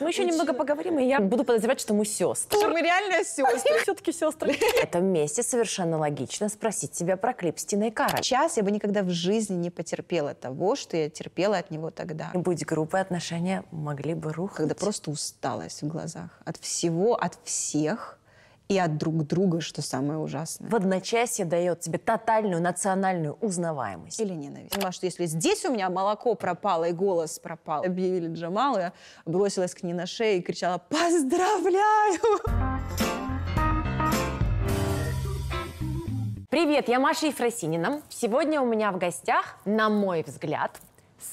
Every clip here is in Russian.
Мы еще Очень... Ну, немного поговорим, и я буду подозревать, что мы сестры. Что мы реально сестры. Все-таки сестры. В этом месте совершенно логично спросить себя про клип Стина и Кара. Сейчас я бы никогда в жизни не потерпела того, что я терпела от него тогда. И будь группы отношения могли бы рухнуть. Когда просто усталость в глазах от всего, от всех и от друг друга, что самое ужасное. В одночасье дает тебе тотальную национальную узнаваемость. Или ненависть. Поняла, что если здесь у меня молоко пропало и голос пропал, объявили Джамал, я бросилась к ней на шею и кричала «Поздравляю!» Привет, я Маша Ефросинина. Сегодня у меня в гостях, на мой взгляд,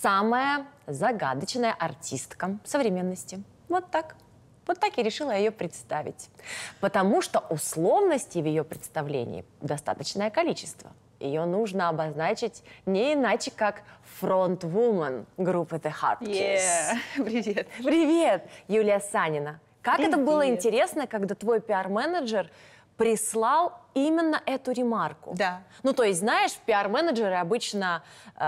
самая загадочная артистка современности. Вот так. Вот так и решила ее представить. Потому что условностей в ее представлении достаточное количество. Ее нужно обозначить не иначе, как фронт фронтвумен группы The Hard Keys. Yeah. Привет. Привет, Юлия Санина. Как Привет. это было интересно, когда твой пиар-менеджер прислал именно эту ремарку. Да. Ну, то есть, знаешь, пиар-менеджеры обычно... Э,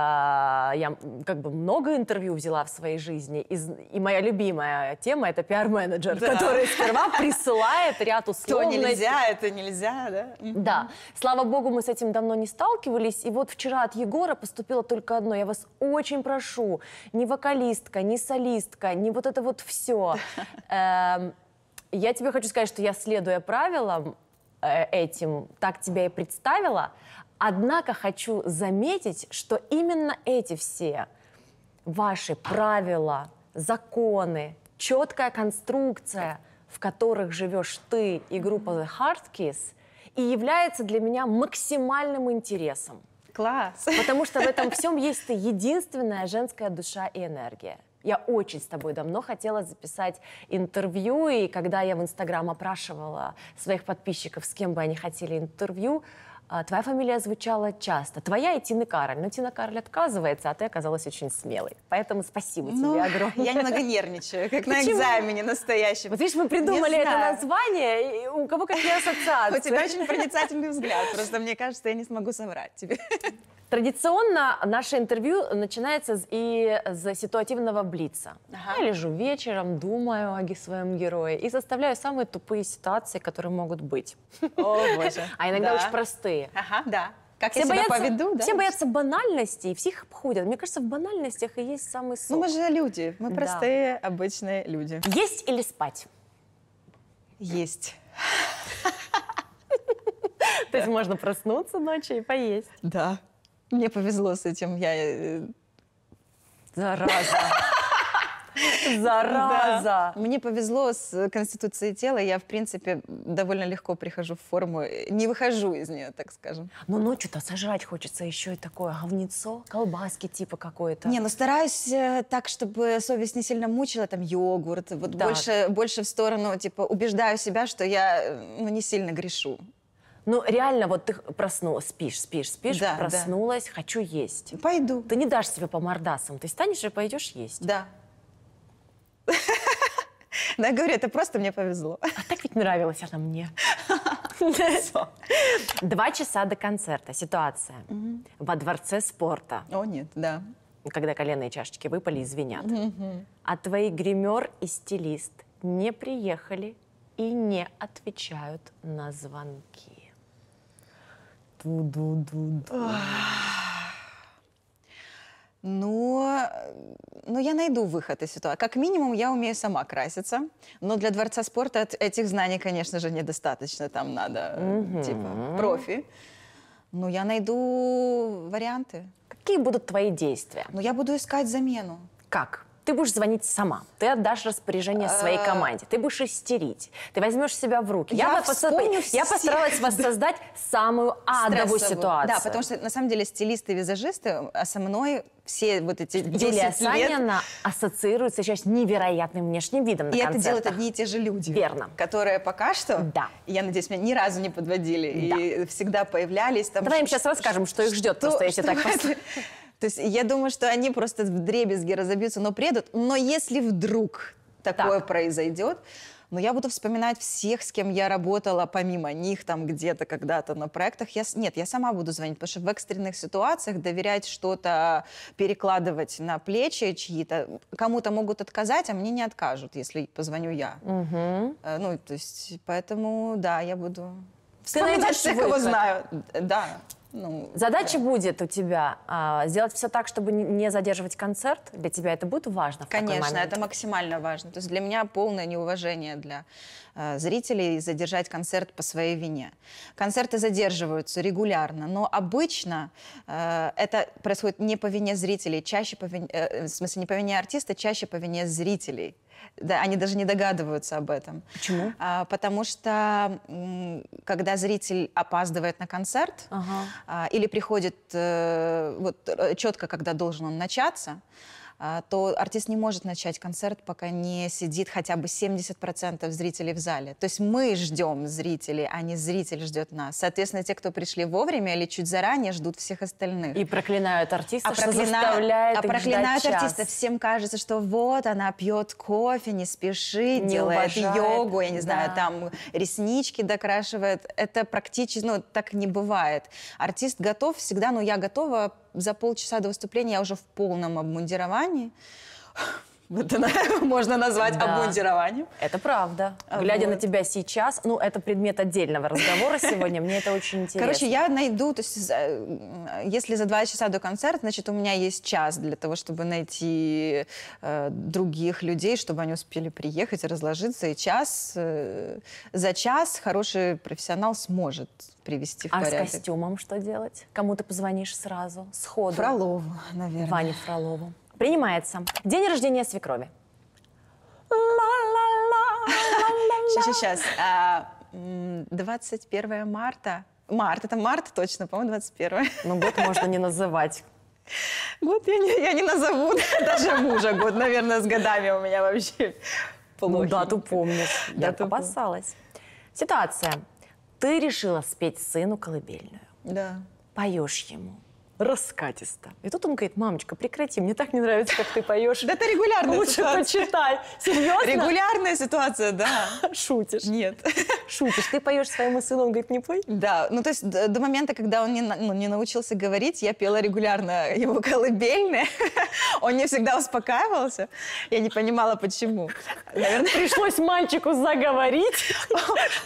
я как бы много интервью взяла в своей жизни, и, и моя любимая тема — это пиар-менеджер, да. который сперва присылает ряд условностей. То нельзя, это нельзя, да? Да. Слава богу, мы с этим давно не сталкивались, и вот вчера от Егора поступило только одно. Я вас очень прошу, не вокалистка, не солистка, не вот это вот все. Эм, я тебе хочу сказать, что я, следуя правилам, Э, этим, так тебя и представила. Однако хочу заметить, что именно эти все ваши правила, законы, четкая конструкция, в которых живешь ты и группа The Hard Kiss, и является для меня максимальным интересом. Класс! Потому что в этом всем есть единственная женская душа и энергия. Я очень с тобой давно хотела записать интервью, и когда я в Инстаграм опрашивала своих подписчиков, с кем бы они хотели интервью, а, твоя фамилия звучала часто. Твоя и Тина Кароль. Но Тина Кароль отказывается, а ты оказалась очень смелой. Поэтому спасибо ну, тебе огромное. Я немного нервничаю, как Почему? на экзамене настоящем. Вот видишь, мы придумали это название, и у кого какие ассоциации. У тебя очень проницательный взгляд. Просто мне кажется, я не смогу соврать тебе. Традиционно наше интервью начинается и с ситуативного блица. Ага. Я лежу вечером, думаю о своем герое и составляю самые тупые ситуации, которые могут быть. О, боже. А иногда да. очень простые. Ага, да. Как все я себя поведу, да? Все боятся банальностей, все их обходят. Мне кажется, в банальностях и есть самый сок. Ну мы же люди, мы простые, да. обычные люди. Есть или спать? Есть. То есть можно проснуться ночью и поесть? Да. Мне повезло с этим. Я... Э, зараза. Зараза! Да. Мне повезло с конституцией тела. Я, в принципе, довольно легко прихожу в форму. Э, не выхожу из нее, так скажем. Но ночью-то сожрать хочется еще и такое говнецо, колбаски типа какое-то. Не, ну стараюсь э, так, чтобы совесть не сильно мучила. Там йогурт. Вот да. больше, больше в сторону, типа, убеждаю себя, что я ну, не сильно грешу. Ну, реально, вот ты проснулась, спишь, спишь, спишь, да, проснулась, да. хочу есть. Пойду. Ты не дашь себе по мордасам, ты станешь и пойдешь есть. Да. Но я говорю, это просто мне повезло. А так ведь нравилась она мне. Два часа до концерта. Ситуация. Во дворце спорта. О, нет, да. Когда коленные чашечки выпали, извинят. А твои гример и стилист не приехали и не отвечают на звонки. Ду-ду-ду-ду. Но, но ну, ну, я найду выход из ситуации. Как минимум, я умею сама краситься. Но для дворца спорта этих знаний, конечно же, недостаточно. Там надо, угу. типа, профи. Но ну, я найду варианты. Какие будут твои действия? Ну, я буду искать замену. Как? Ты будешь звонить сама, ты отдашь распоряжение э, своей команде, ты будешь истерить, ты возьмешь себя в руки. Я, я, вспомню, я постаралась воссоздать самую адовую Стрессовую. ситуацию. Да, потому что на самом деле стилисты, визажисты а со мной все вот эти 10 Делия лет... Санина ассоциируется сейчас невероятным внешним видом на И концертах. это делают одни и те же люди. Верно. Которые пока что, да. я надеюсь, меня ни разу не подводили. Да. И всегда появлялись. Там Давай им сейчас расскажем, что их ждет, что, просто если что так... Пос... То есть я думаю, что они просто в дребезги разобьются, но приедут. Но если вдруг такое так. произойдет, но ну, я буду вспоминать всех, с кем я работала, помимо них, там где-то когда-то на проектах. Я, нет, я сама буду звонить, потому что в экстренных ситуациях доверять что-то, перекладывать на плечи чьи-то, кому-то могут отказать, а мне не откажут, если позвоню я. Угу. Ну, то есть, поэтому, да, я буду... Ты всех, кого знаю. Да. Ну, Задача да. будет у тебя а, сделать все так, чтобы не задерживать концерт. Для тебя это будет важно. Конечно, это максимально важно. То есть для меня полное неуважение для э, зрителей задержать концерт по своей вине. Концерты задерживаются регулярно, но обычно э, это происходит не по вине зрителей, чаще по вине, э, э, в смысле не по вине артиста, чаще по вине зрителей. Да, они даже не догадываются об этом. Почему? А, потому что когда зритель опаздывает на концерт ага. а, или приходит э, вот э, четко, когда должен он начаться, а, то артист не может начать концерт, пока не сидит хотя бы 70% зрителей в зале. То есть мы ждем зрителей, а не зритель ждет нас. Соответственно, те, кто пришли вовремя или чуть заранее, ждут всех остальных. И проклинают артиста, а что проклина... заставляет А проклинают артиста. Час. Всем кажется, что вот она пьет кофе, не спешит, не делает уважает. йогу, я не да. знаю, там реснички докрашивает. Это практически, ну, так не бывает. Артист готов всегда, ну, я готова за полчаса до выступления я уже в полном обмундировании это можно назвать да. обмундированием. Это правда. Вот. А, Глядя на тебя сейчас, ну, это предмет отдельного разговора сегодня, мне это очень интересно. Короче, я найду, то есть, если за два часа до концерта, значит, у меня есть час для того, чтобы найти э, других людей, чтобы они успели приехать, разложиться, и час, э, за час хороший профессионал сможет привести в а порядок. А с костюмом что делать? Кому ты позвонишь сразу, сходу? Фролову, наверное. Ване Фролову. Принимается. День рождения свекрови. Сейчас, сейчас, 21 марта. Март, это март точно, по-моему, 21. Ну, год можно не называть. Год я не, я не назову даже мужа. Год, наверное, с годами у меня вообще плохо. Ну, дату помнишь. Я дату опасалась. Ситуация. Ты решила спеть сыну колыбельную. Да. Поешь ему раскатисто. И тут он говорит, мамочка, прекрати, мне так не нравится, как ты поешь. Да это регулярная Лучше ситуация. почитай. Серьезно? Регулярная ситуация, да. Шутишь? Нет. Шутишь. Ты поешь своему сыну, он говорит, не пой? Да, ну то есть до момента, когда он не, ну, не научился говорить, я пела регулярно его колыбельные. Он не всегда успокаивался. Я не понимала, почему. Наверное, пришлось мальчику заговорить.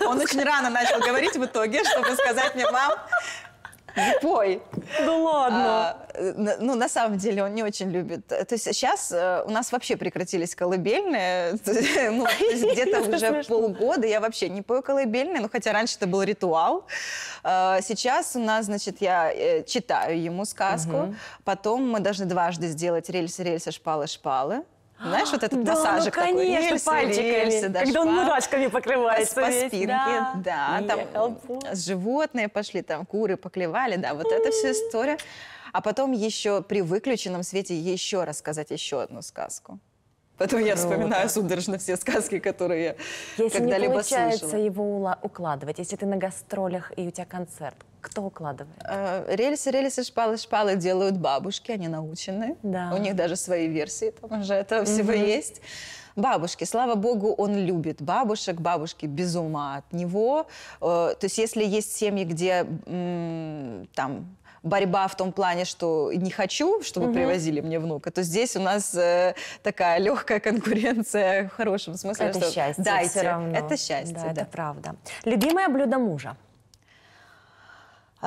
Он очень рано начал говорить в итоге, чтобы сказать мне, мам, пой. Да ну ладно. А, ну, на самом деле, он не очень любит. То есть сейчас э, у нас вообще прекратились колыбельные. Ну, где-то уже полгода я вообще не пою колыбельные, ну, хотя раньше это был ритуал. А, сейчас у нас, значит, я э, читаю ему сказку, потом мы должны дважды сделать рельсы, рельсы, шпалы, шпалы. Знаешь, вот этот да, ну, массажик ну, конечно, такой, рельсы, пальчиками, да, Когда шпак, он мурашками покрывается По весь. спинке, да, да там животные пошли, там куры поклевали, да, вот mm. эта вся история. А потом еще при выключенном свете еще рассказать еще одну сказку. Поэтому Круто. я вспоминаю судорожно все сказки, которые я когда-либо слышала. Если не получается его укладывать, если ты на гастролях и у тебя концерт, кто укладывает? А, рельсы, рельсы, шпалы, шпалы делают бабушки, они научены. Да. У них даже свои версии, там уже этого угу. всего есть. Бабушки, слава богу, он любит бабушек, бабушки без ума от него. Э, то есть если есть семьи, где там борьба в том плане, что не хочу, чтобы угу. привозили мне внука, то здесь у нас э, такая легкая конкуренция в хорошем смысле. Это что счастье. Дайте. Все равно. Это счастье. Да, да, это правда. Любимое блюдо мужа.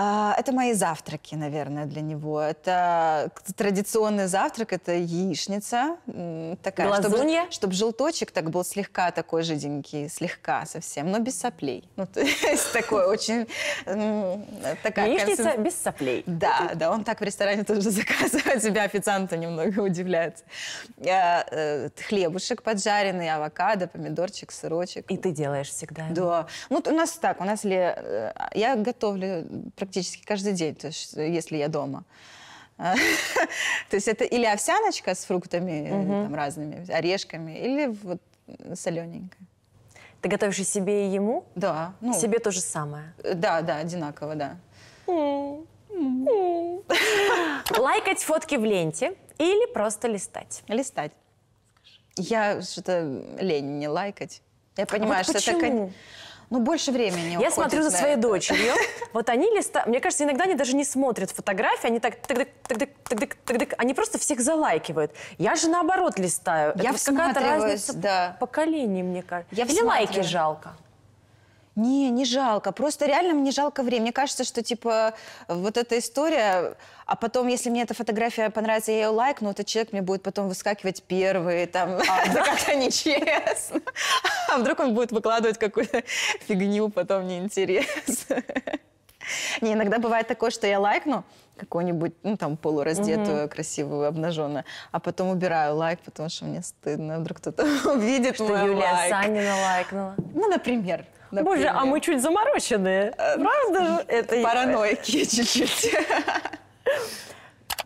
А, это мои завтраки, наверное, для него. Это традиционный завтрак, это яичница такая. Чтобы, чтобы желточек так был слегка такой жиденький, слегка совсем, но без соплей. Ну, то есть такой очень... Такая Яичница без соплей. Да, да, он так в ресторане тоже заказывает. Себя официанта немного удивляется. Э, э, хлебушек поджаренный, авокадо, помидорчик, сырочек. И ты делаешь всегда. Да. Ну, у нас так, у нас ли... Э, я готовлю практически каждый день, то есть, э, если я дома. А, то есть это или овсяночка с фруктами э, разными, орешками, или вот солененькая. Ты готовишь и себе, и ему? Да. Ну. себе то же самое? Э, да, да, одинаково, да. Лайкать фотки в ленте или просто листать? Листать. Я что-то лень не лайкать. Я понимаю, а вот почему? ну, больше времени Я смотрю за своей дочерью. Вот они листа... Мне кажется, иногда они даже не смотрят фотографии, они так... так, так, так, так, Они просто всех залайкивают. Я же наоборот листаю. Я Это какая-то разница поколений, мне кажется. Я Или лайки жалко. Не, не жалко. Просто реально мне жалко время. Мне кажется, что, типа, вот эта история... А потом, если мне эта фотография понравится, я ее лайкну, этот человек мне будет потом выскакивать первый, там, а, это как-то нечестно. А вдруг он будет выкладывать какую-то фигню, потом неинтересно. Не, иногда бывает такое, что я лайкну какую-нибудь, ну, там, полураздетую, mm-hmm. красивую, обнаженную, а потом убираю лайк, потому что мне стыдно, вдруг кто-то увидит что мой Юлия лайк. Санина лайкнула. Ну, например. Например. Боже, а мы чуть заморочены, э, ну, Правда? Это Параноики чуть-чуть.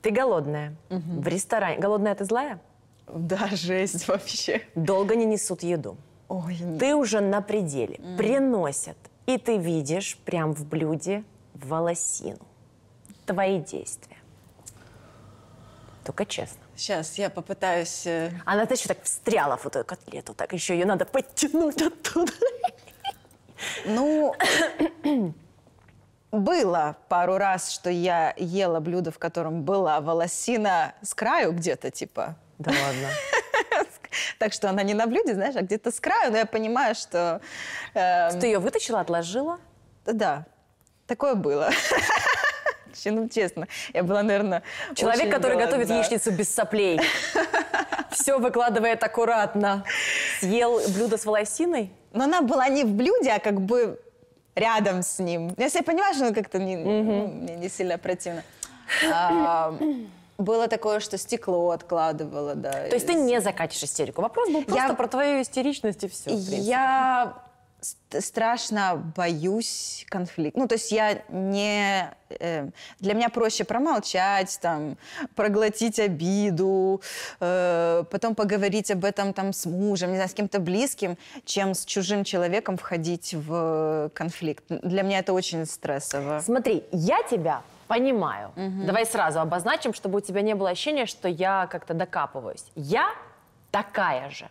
Ты голодная. Угу. В ресторане. Голодная ты злая? Да, жесть вообще. Долго не несут еду. Ой, ты уже на пределе. Mm. Приносят. И ты видишь прям в блюде волосину. Твои действия. Только честно. Сейчас я попытаюсь... Э, Она, ты еще так встряла в эту котлету, так еще ее надо подтянуть оттуда. Ну, было пару раз, что я ела блюдо, в котором была волосина с краю где-то, типа. Да ладно. Так что она не на блюде, знаешь, а где-то с краю, но я понимаю, что... Эм, что ты ее вытащила, отложила? Да, такое было. Ну, честно, я была, наверное, Человек, который голодна. готовит яичницу без соплей. Все выкладывает аккуратно. Съел блюдо с волосиной? но она была не в блюде, а как бы рядом с ним. Если я понимаю, что как-то не, ну, ну, мне не сильно противно. А, было такое, что стекло откладывала, да. То есть ты не закатишь истерику. Вопрос был просто я... про твою истеричность и все. Я страшно боюсь конфликт. Ну, то есть я не... Э, для меня проще промолчать, там, проглотить обиду, э, потом поговорить об этом там с мужем, не знаю, с кем-то близким, чем с чужим человеком входить в конфликт. Для меня это очень стрессово. Смотри, я тебя понимаю. Угу. Давай сразу обозначим, чтобы у тебя не было ощущения, что я как-то докапываюсь. Я такая же.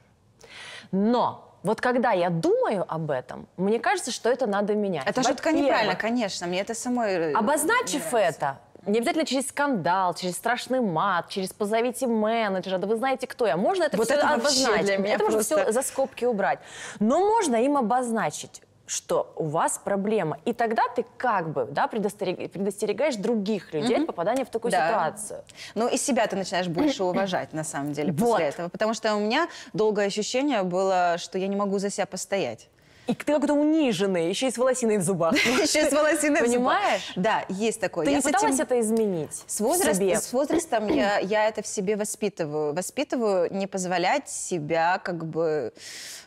Но вот когда я думаю об этом, мне кажется, что это надо менять. Это жутко неправильно, конечно. Мне это самой... Э, Обозначив это, не обязательно через скандал, через страшный мат, через позовите менеджера, да вы знаете, кто я. Можно это вот все это обозначить. Для меня это просто... можно все за скобки убрать. Но можно им обозначить что у вас проблема. И тогда ты как бы да, предостерег... предостерегаешь других людей mm-hmm. от попадания в такую да. ситуацию. Ну, и себя ты начинаешь больше уважать, на самом деле, после этого. Потому что у меня долгое ощущение было, что я не могу за себя постоять. И ты как-то униженный, еще и с волосиной в зубах. Еще и с волосиной в зубах. Понимаешь? Да, есть такое. Ты не пыталась это изменить с возрастом? с возрастом я это в себе воспитываю. Воспитываю не позволять себя как бы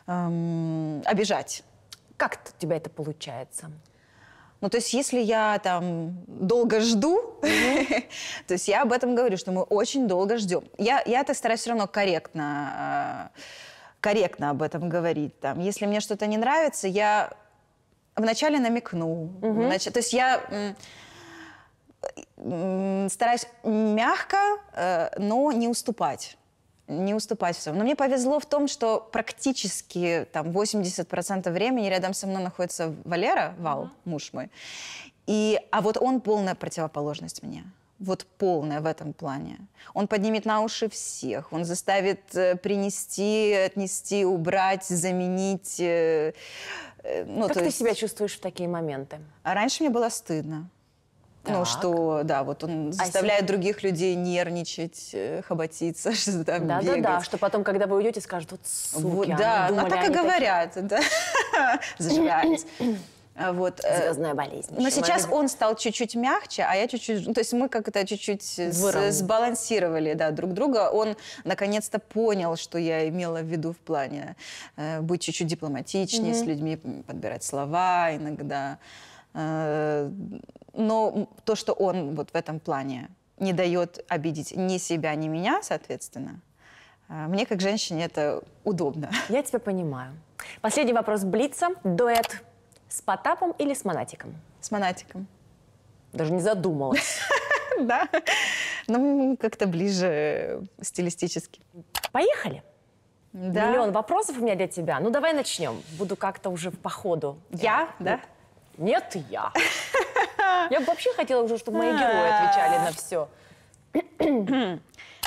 эм, обижать. Как у тебя это получается? Ну, то есть, если я там долго жду, то есть я об этом говорю, что мы очень долго ждем. Я, я это стараюсь все равно корректно, э, корректно об этом говорить. Там, если мне что-то не нравится, я вначале намекну. Внач... То есть я э, стараюсь мягко, э, но не уступать не уступать всем. Но мне повезло в том, что практически там 80% времени рядом со мной находится Валера, Вал, uh-huh. муж мой. И, а вот он полная противоположность мне. Вот полная в этом плане. Он поднимет на уши всех, он заставит э, принести, отнести, убрать, заменить. Э, э, ну, как ты есть... себя чувствуешь в такие моменты? Раньше мне было стыдно. Ну, так. Ну, что, да, вот он а заставляет а других людей нервничать, э, хоботиться, что там да, бегать. Да-да-да, что потом, когда вы уйдете, скажут, вот суки, вот, а Да, думали, а так и говорят, такие... да, зажигают. Вот. Э, Звездная болезнь. Но сейчас он стал чуть-чуть мягче, а я чуть-чуть... Ну, то есть мы как-то чуть-чуть сбалансировали да, друг друга. Он наконец-то понял, что я имела в виду в плане э, быть чуть-чуть дипломатичнее mm-hmm. с людьми, подбирать слова иногда. Э, но то, что он вот в этом плане не дает обидеть ни себя, ни меня, соответственно, э, мне как женщине это удобно. Я тебя понимаю. Последний вопрос Блица. Дуэт с Потапом или с Монатиком? С Монатиком. Даже не задумалась. Да. Ну, как-то ближе э, стилистически. Поехали. Да. Миллион вопросов у меня для тебя. Ну, давай начнем. Буду как-то уже по ходу. Я? Да. Нет, я. Я бы вообще хотела уже, чтобы мои герои отвечали на все.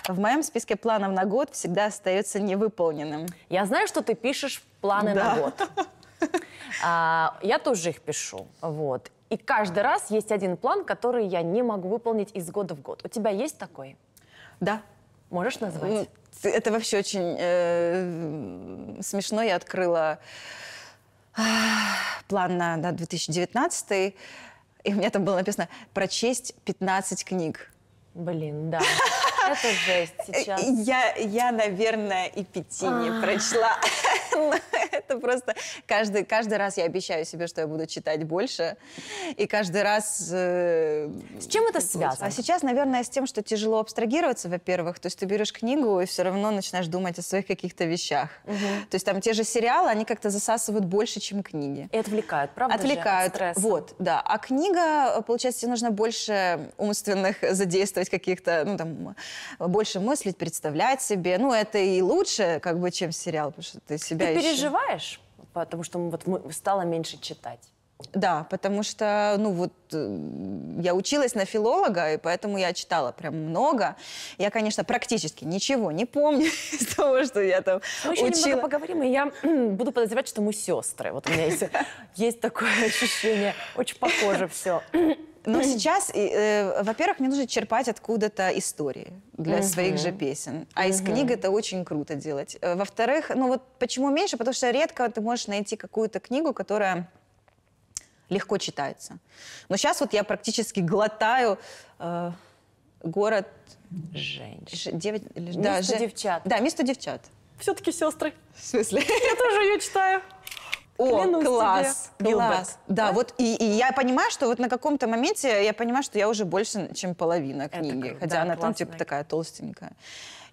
В моем списке планов на год всегда остается невыполненным. Я знаю, что ты пишешь планы да. на год. А, я тоже их пишу. Вот. И каждый раз есть один план, который я не могу выполнить из года в год. У тебя есть такой? Да. Можешь назвать? Это вообще очень э, смешно. Я открыла план на, на 2019 и у меня там было написано «Прочесть 15 книг». Блин, да. Это жесть сейчас. Я, я наверное, и пяти не а. прочла. это просто каждый, каждый раз я обещаю себе, что я буду читать больше. И каждый раз... Э, с чем это связано? А сейчас, наверное, с тем, что тяжело абстрагироваться, во-первых. То есть ты берешь книгу и все равно начинаешь думать о своих каких-то вещах. Угу. То есть там те же сериалы, они как-то засасывают больше, чем книги. И отвлекают, правда Отвлекают, же, от вот, да. А книга, э, получается, тебе нужно больше умственных задействовать каких-то, ну там, больше мыслить, представлять себе. Ну, это и лучше, как бы, чем сериал, потому что ты себе себя Ты еще. переживаешь, потому что вот мы стало меньше читать? Да, потому что, ну вот, э, я училась на филолога, и поэтому я читала прям много. Я, конечно, практически ничего не помню из того, что я там Мы еще учила. немного поговорим, и я буду подозревать, что мы сестры. Вот у меня есть такое ощущение. Очень похоже все. Но ну, сейчас, э, во-первых, мне нужно черпать откуда-то истории для угу. своих же песен. А угу. из книг это очень круто делать. Э, во-вторых, ну вот почему меньше? Потому что редко ты можешь найти какую-то книгу, которая легко читается. Но сейчас вот я практически глотаю э, город... Женщин. Девять... Да, место же... девчат. Да, место девчат. Все-таки сестры. В смысле? Я тоже ее читаю. О, Клянусь класс, тебе. Билбек. класс. Да, да? вот и, и я понимаю, что вот на каком-то моменте я понимаю, что я уже больше, чем половина книги, это, хотя да, она там типа такая толстенькая.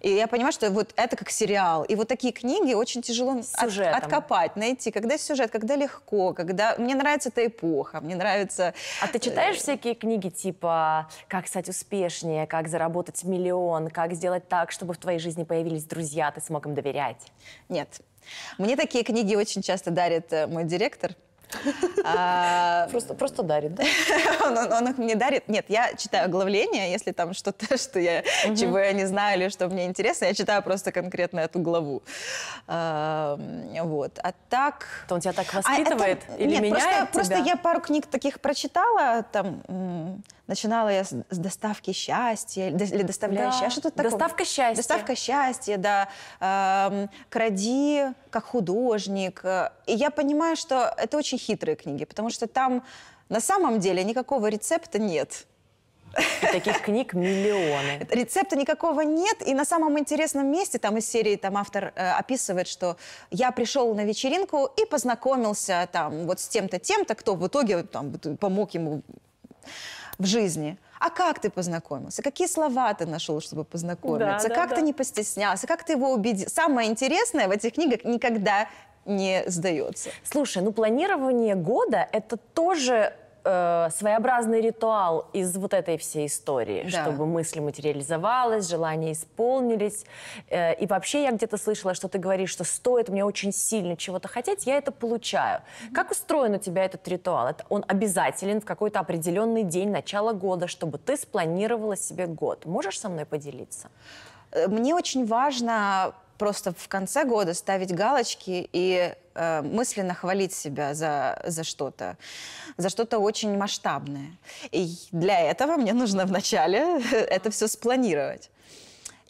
И я понимаю, что вот это как сериал. И вот такие книги очень тяжело от, откопать, найти. Когда сюжет, когда легко, когда... Мне нравится эта эпоха, мне нравится... А ты читаешь э, всякие книги типа «Как стать успешнее», «Как заработать миллион», «Как сделать так, чтобы в твоей жизни появились друзья, ты смог им доверять»? Нет. Мне такие книги очень часто дарит э, мой директор. А, просто, просто дарит, да? он, он, он их мне дарит. Нет, я читаю оглавление, если там что-то, что я, угу. чего я не знаю или что мне интересно, я читаю просто конкретно эту главу. А, вот. А так... То он тебя так а воспитывает а это... или Нет, меняет просто, тебя? просто я пару книг таких прочитала, там начинала я с, доставки счастья, или доставляя да. счастье, что-то такое. Доставка счастья. Доставка счастья, да. Эм, кради как художник. И я понимаю, что это очень хитрые книги, потому что там на самом деле никакого рецепта нет. И таких книг миллионы. Рецепта никакого нет. И на самом интересном месте, там из серии там автор э, описывает, что я пришел на вечеринку и познакомился там вот с тем-то, тем-то, кто в итоге там помог ему в жизни. А как ты познакомился? Какие слова ты нашел, чтобы познакомиться? Да, как да. ты не постеснялся? Как ты его убедил? Самое интересное в этих книгах никогда не сдается. Слушай, ну планирование года это тоже э, своеобразный ритуал из вот этой всей истории, да. чтобы мысли материализовалась, желания исполнились. Э, и вообще я где-то слышала, что ты говоришь, что стоит мне очень сильно чего-то хотеть, я это получаю. Mm-hmm. Как устроен у тебя этот ритуал? Это, он обязателен в какой-то определенный день, начала года, чтобы ты спланировала себе год. Можешь со мной поделиться? Э, мне очень важно просто в конце года ставить галочки и Э, мысленно хвалить себя за, за что-то, за что-то очень масштабное. И для этого мне нужно вначале это все спланировать.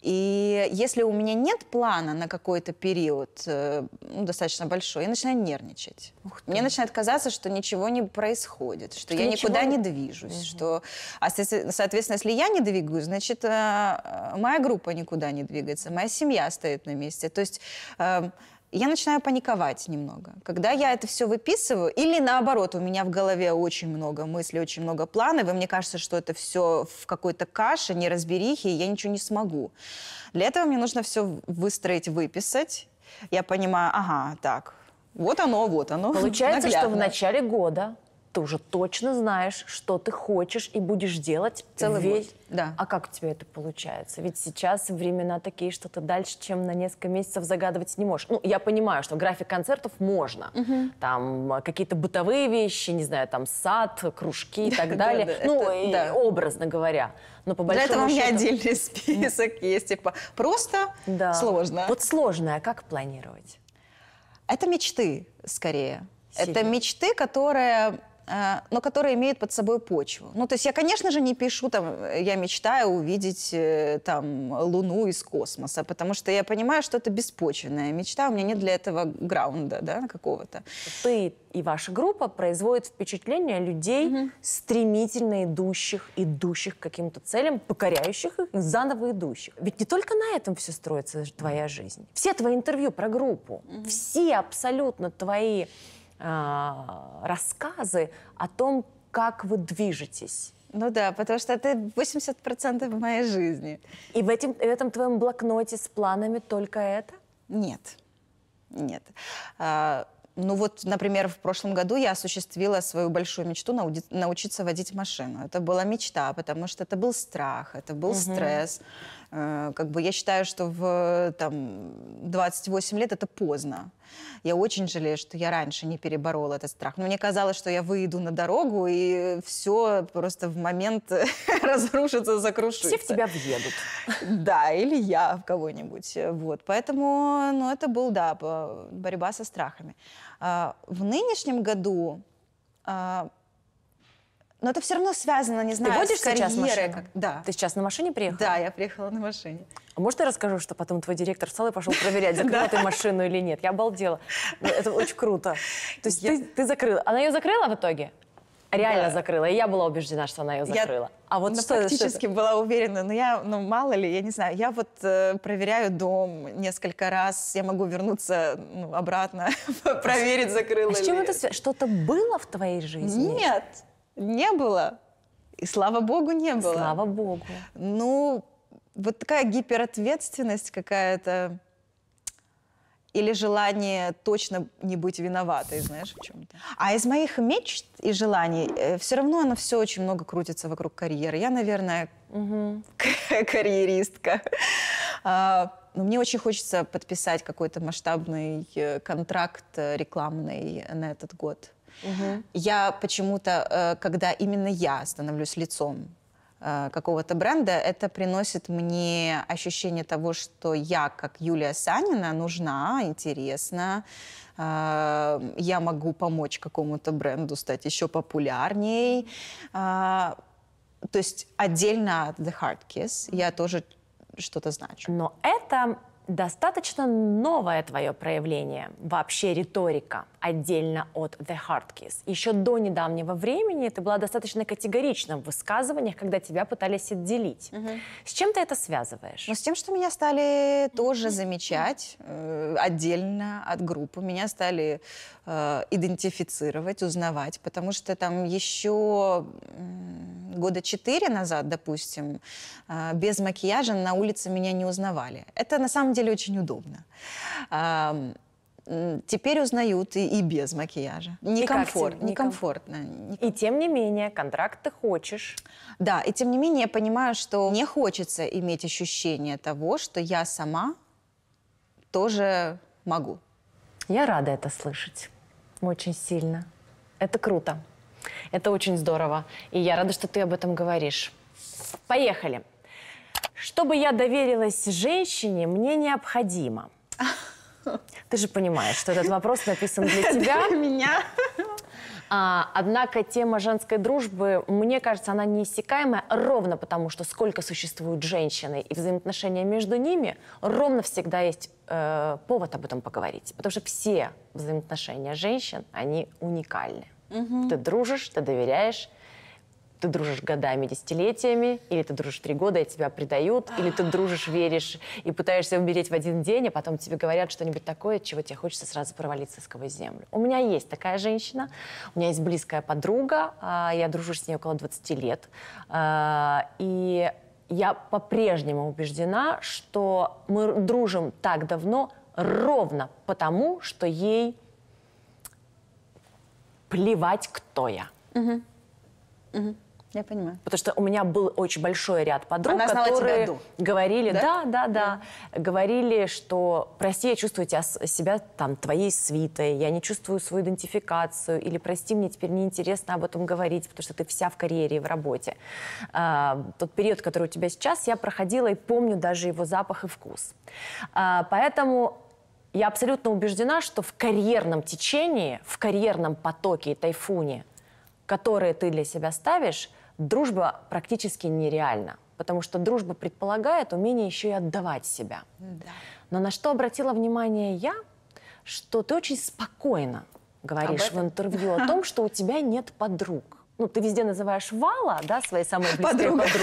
И если у меня нет плана на какой-то период, э, ну, достаточно большой, я начинаю нервничать. Ух, Мне начинает казаться, что ничего не происходит, что, что я ничего... никуда не движусь, угу. что, а, соответственно, если я не двигаюсь, значит, э, моя группа никуда не двигается, моя семья стоит на месте. То есть эм, я начинаю паниковать немного. Когда я это все выписываю, или наоборот, у меня в голове очень много мыслей, очень много планов, и мне кажется, что это все в какой-то каше, неразберихе, и я ничего не смогу. Для этого мне нужно все выстроить, выписать. Я понимаю, ага, так, вот оно, вот оно. Получается, наглядно. что в начале года ты уже точно знаешь, что ты хочешь и будешь делать целый весь... год. Да. А как у тебя это получается? Ведь сейчас времена такие, что ты дальше, чем на несколько месяцев загадывать не можешь. Ну, я понимаю, что график концертов можно. Угу. Там а, какие-то бытовые вещи, не знаю, там сад, кружки и так далее. Ну, образно говоря. Но по большому Для этого у меня отдельный список есть. Типа просто сложно. Вот сложное как планировать? Это мечты, скорее. Это мечты, которые Э, но которые имеют под собой почву. Ну, то есть я, конечно же, не пишу там, э, я мечтаю увидеть э, там Луну из космоса, потому что я понимаю, что это беспочвенная мечта, у меня нет для этого граунда, да, какого-то. Ты и ваша группа производят впечатление людей, угу. стремительно идущих, идущих к каким-то целям, покоряющих их, заново идущих. Ведь не только на этом все строится твоя жизнь. Все твои интервью про группу, угу. все абсолютно твои Э, рассказы о том, как вы движетесь. Ну да, потому что это 80% моей жизни. И в, этим, в этом твоем блокноте с планами только это? Нет. Нет. А, ну вот, например, в прошлом году я осуществила свою большую мечту науди- научиться водить машину. Это была мечта, потому что это был страх, это был угу. стресс. Э, как бы я считаю, что в там, 28 лет это поздно. Я очень жалею, что я раньше не переборола этот страх. Но мне казалось, что я выйду на дорогу, и все просто в момент разрушится, закрушится. Все в тебя въедут. Да, или я в кого-нибудь. Вот. Поэтому ну, это был, да, борьба со страхами. А, в нынешнем году а, но это все равно связано, не знаю, Ты водишь с карьерой. сейчас машину? Как... Да. Ты сейчас на машине приехала? Да, я приехала на машине. А может, я расскажу, что потом твой директор встал и пошел проверять, закрыла ты машину или нет? Я обалдела. Ну, это очень круто. То есть ты закрыла. Она ее закрыла в итоге? Реально да. закрыла. И я была убеждена, что она ее закрыла. Я, а вот ну, что практически что была уверена, но я, ну мало ли, я не знаю. Я вот э, проверяю дом несколько раз, я могу вернуться ну, обратно, проверить, закрыла а ли. с чем это связано? Что-то было в твоей жизни? Нет, не было. И слава богу, не было. Слава богу. Ну, вот такая гиперответственность какая-то или желание точно не быть виноватой, знаешь, в чем-то. А из моих мечт и желаний э, все равно оно все очень много крутится вокруг карьеры. Я, наверное, угу. карьеристка. А, но ну, мне очень хочется подписать какой-то масштабный э, контракт э, рекламный на этот год. Я почему-то, э, когда именно я становлюсь лицом э, какого-то бренда, это приносит мне ощущение того, что я, как Юлия Санина, нужна, интересна, э, я могу помочь какому-то бренду стать еще популярней. То есть отдельно от The Hard Kiss я тоже что-то значу. Но это достаточно новое твое проявление, вообще риторика отдельно от The Hard Kiss. Еще до недавнего времени ты была достаточно категорична в высказываниях, когда тебя пытались отделить. Угу. С чем ты это связываешь? Ну, с тем, что меня стали тоже замечать э, отдельно от группы. Меня стали э, идентифицировать, узнавать, потому что там еще э, года четыре назад, допустим, э, без макияжа на улице меня не узнавали. Это на самом деле очень удобно. Э, теперь узнают и, и без макияжа. Некомфорт, некомфортно. И тем не менее, контракт ты хочешь. Да, и тем не менее я понимаю, что мне хочется иметь ощущение того, что я сама тоже могу. Я рада это слышать. Очень сильно. Это круто. Это очень здорово. И я рада, что ты об этом говоришь. Поехали. Чтобы я доверилась женщине, мне необходимо Ты же понимаешь, что этот вопрос написан для тебя. Для меня. А, однако тема женской дружбы, мне кажется, она неиссякаемая ровно потому, что сколько существуют женщины и взаимоотношения между ними, ровно всегда есть э, повод об этом поговорить. Потому что все взаимоотношения женщин, они уникальны. Угу. Ты дружишь, ты доверяешь, ты дружишь годами, десятилетиями, или ты дружишь три года, и тебя предают, или ты дружишь, веришь и пытаешься умереть в один день, а потом тебе говорят что-нибудь такое, чего тебе хочется сразу провалиться сквозь землю. У меня есть такая женщина, у меня есть близкая подруга, а, я дружу с ней около 20 лет, а, и я по-прежнему убеждена, что мы дружим так давно ровно потому, что ей плевать, кто я. Угу. Угу. Я понимаю. Потому что у меня был очень большой ряд подруг, Она которые тебя говорили, да, да, да, да, да, говорили, что прости, я чувствую тебя, себя там твоей свитой, я не чувствую свою идентификацию, или прости, мне теперь неинтересно об этом говорить, потому что ты вся в карьере и в работе. А, тот период, который у тебя сейчас, я проходила и помню даже его запах и вкус. А, поэтому я абсолютно убеждена, что в карьерном течении, в карьерном потоке и тайфуне – которые ты для себя ставишь, дружба практически нереальна. Потому что дружба предполагает умение еще и отдавать себя. Да. Но на что обратила внимание я, что ты очень спокойно говоришь в интервью о том, что у тебя нет подруг. Ну, ты везде называешь Вала, да, своей самой близкой подругой.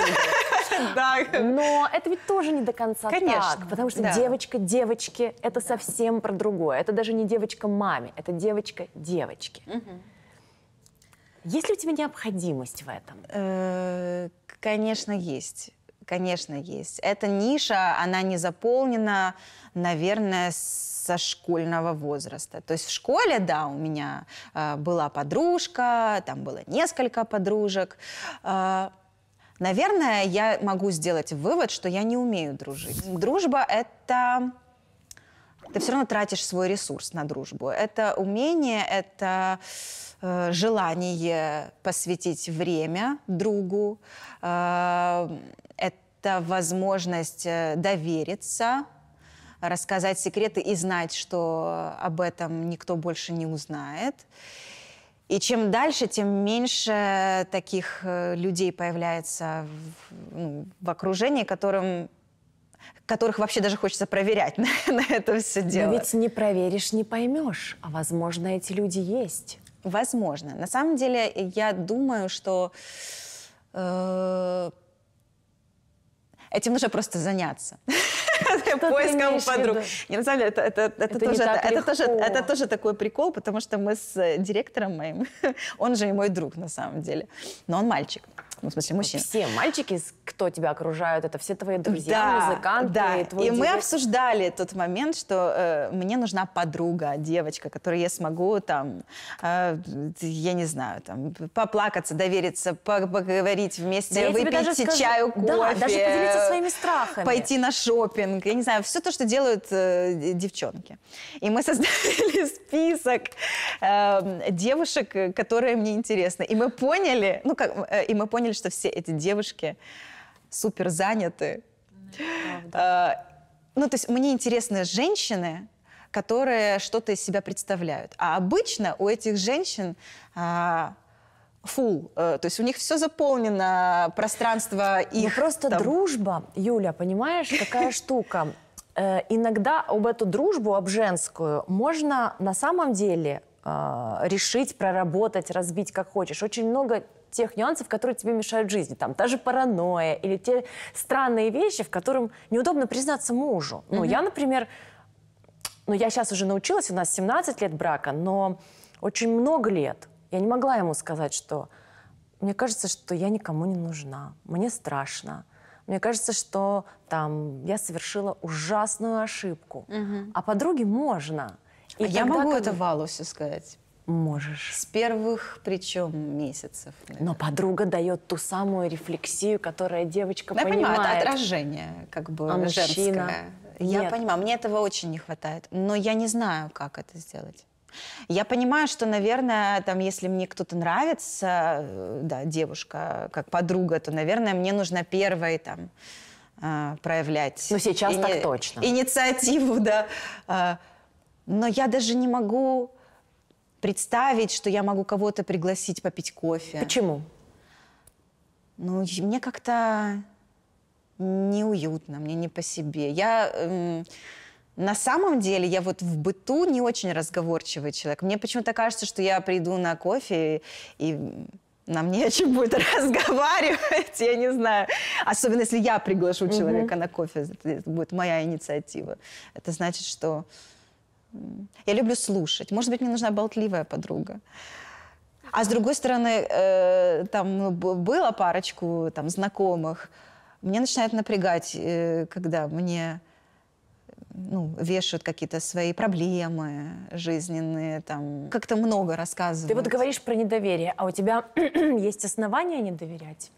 Да. Но это ведь тоже не до конца Конечно, так, потому что да. девочка девочки это да. совсем про другое. Это даже не девочка маме, это девочка девочки. Угу. Есть ли у тебя необходимость в этом? Э, конечно, есть. Конечно, есть. Эта ниша, она не заполнена, наверное, со школьного возраста. То есть в школе, да, у меня э, была подружка, там было несколько подружек. Э, наверное, я могу сделать вывод, что я не умею дружить. Дружба — это ты все равно тратишь свой ресурс на дружбу. Это умение, это э, желание посвятить время другу, э, это возможность э, довериться, рассказать секреты и знать, что об этом никто больше не узнает. И чем дальше, тем меньше таких э, людей появляется в, ну, в окружении, которым которых вообще даже хочется проверять на, на это все дело. Но ведь не проверишь, не поймешь. А возможно, эти люди есть. Возможно. На самом деле, я думаю, что э, этим нужно просто заняться. Поиском подруг. Не, на самом деле, это, это, тоже, это тоже такой прикол, потому что мы с э, директором моим, он же и мой друг на самом деле, но он мальчик ну, в смысле, мужчин. Все мальчики, кто тебя окружают, это все твои друзья, да, музыканты. Да, и, твой и мы обсуждали тот момент, что э, мне нужна подруга, девочка, которой я смогу там, э, я не знаю, там, поплакаться, довериться, поговорить вместе, да выпить скажу, чаю, кофе. Да, даже поделиться своими страхами. Пойти на шопинг, я не знаю, все то, что делают э, девчонки. И мы создали список эм, э, девушек, которые мне интересны. И мы поняли, ну как, э, и мы поняли, поняли, что все эти девушки супер заняты. А, ну, то есть мне интересны женщины, которые что-то из себя представляют. А обычно у этих женщин фул, а, э, то есть у них все заполнено, пространство ну, их... Но просто там... дружба, Юля, понимаешь, какая штука. Э, иногда об эту дружбу, об женскую, можно на самом деле а, решить, проработать, разбить как хочешь. Очень много тех нюансов, которые тебе мешают жизни. Там та же паранойя или те странные вещи, в котором неудобно признаться мужу. Ну, mm-hmm. я, например, ну, я сейчас уже научилась, у нас 17 лет брака, но очень много лет я не могла ему сказать, что мне кажется, что я никому не нужна, мне страшно. Мне кажется, что там я совершила ужасную ошибку. Угу. А подруге можно. И а я могу это Валусе сказать можешь. С первых причем месяцев. Наверное. Но подруга дает ту самую рефлексию, которая девочка ну, понимает. Я понимаю, это отражение как бы а женское. Мужчина? Я Нет. понимаю, мне этого очень не хватает, но я не знаю, как это сделать. Я понимаю, что, наверное, там, если мне кто-то нравится, э, да, девушка, как подруга, то, наверное, мне нужно первой там э, проявлять. Ну сейчас ини- так точно. Инициативу, да. Э, но я даже не могу представить, что я могу кого-то пригласить попить кофе. Почему? Ну, мне как-то неуютно, мне не по себе. Я... Эм... На самом деле я вот в быту не очень разговорчивый человек. Мне почему-то кажется, что я приду на кофе и нам не о чем будет разговаривать, я не знаю. Особенно если я приглашу человека mm-hmm. на кофе, это будет моя инициатива. Это значит, что я люблю слушать. Может быть, мне нужна болтливая подруга. А с другой стороны, э, там ну, было парочку там, знакомых. Мне начинает напрягать, э, когда мне ну, вешают какие-то свои проблемы жизненные, там, как-то много рассказывают. Ты вот говоришь про недоверие, а у тебя есть основания не доверять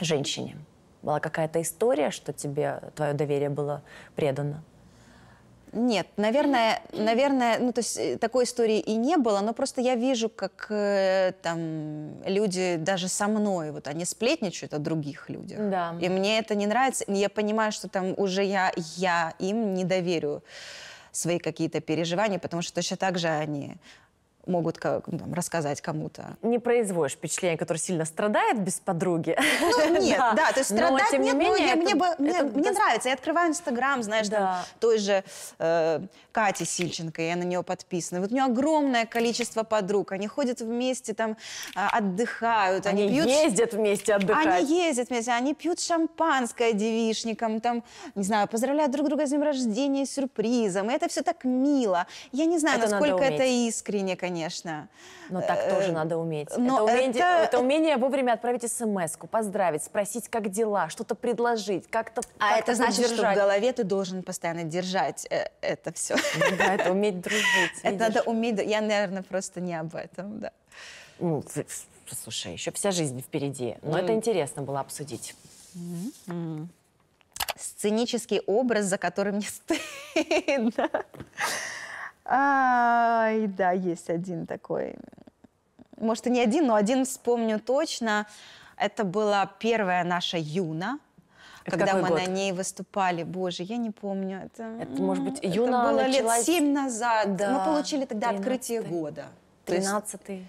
женщине? Была какая-то история, что тебе твое доверие было предано? Нет, наверное, наверное, ну то есть э, такой истории и не было, но просто я вижу, как э, там люди даже со мной, вот они сплетничают о других людях. Да. И мне это не нравится. Я понимаю, что там уже я, я им не доверю свои какие-то переживания, потому что точно так же они могут как, ну, там, рассказать кому-то. Не производишь впечатление, которое сильно страдает без подруги. Ну, нет, да, то есть страдать нет, но мне нравится. Я открываю Инстаграм, знаешь, той же э, Кати Сильченко, я на нее подписана. Вот у нее огромное количество подруг, они ходят вместе, там э, отдыхают. Они ездят вместе отдыхать. Они ездят вместе, они пьют шампанское девишником, там, не знаю, поздравляют друг друга с днем рождения, сюрпризом. И это все так мило. Я не знаю, насколько это искренне, конечно конечно. Но так э, тоже надо уметь. Но это, умение, это... это э, умение вовремя отправить смс поздравить, спросить, как дела, что-то предложить, как-то А как это значит, держать. что в голове ты должен постоянно держать э, это все. Ну да, это уметь дружить. Это надо уметь... Я, наверное, просто не об этом, да. Ну, слушай, еще вся жизнь впереди. Но это интересно было обсудить. Сценический образ, за которым не стыдно. Ай, да, есть один такой. Может, и не один, но один вспомню точно. Это была первая наша Юна. Это когда мы год? на ней выступали, боже, я не помню. Это, это может быть, Юна это было началась... лет семь назад. Да. Мы получили тогда 13 открытие года. Тринадцатый.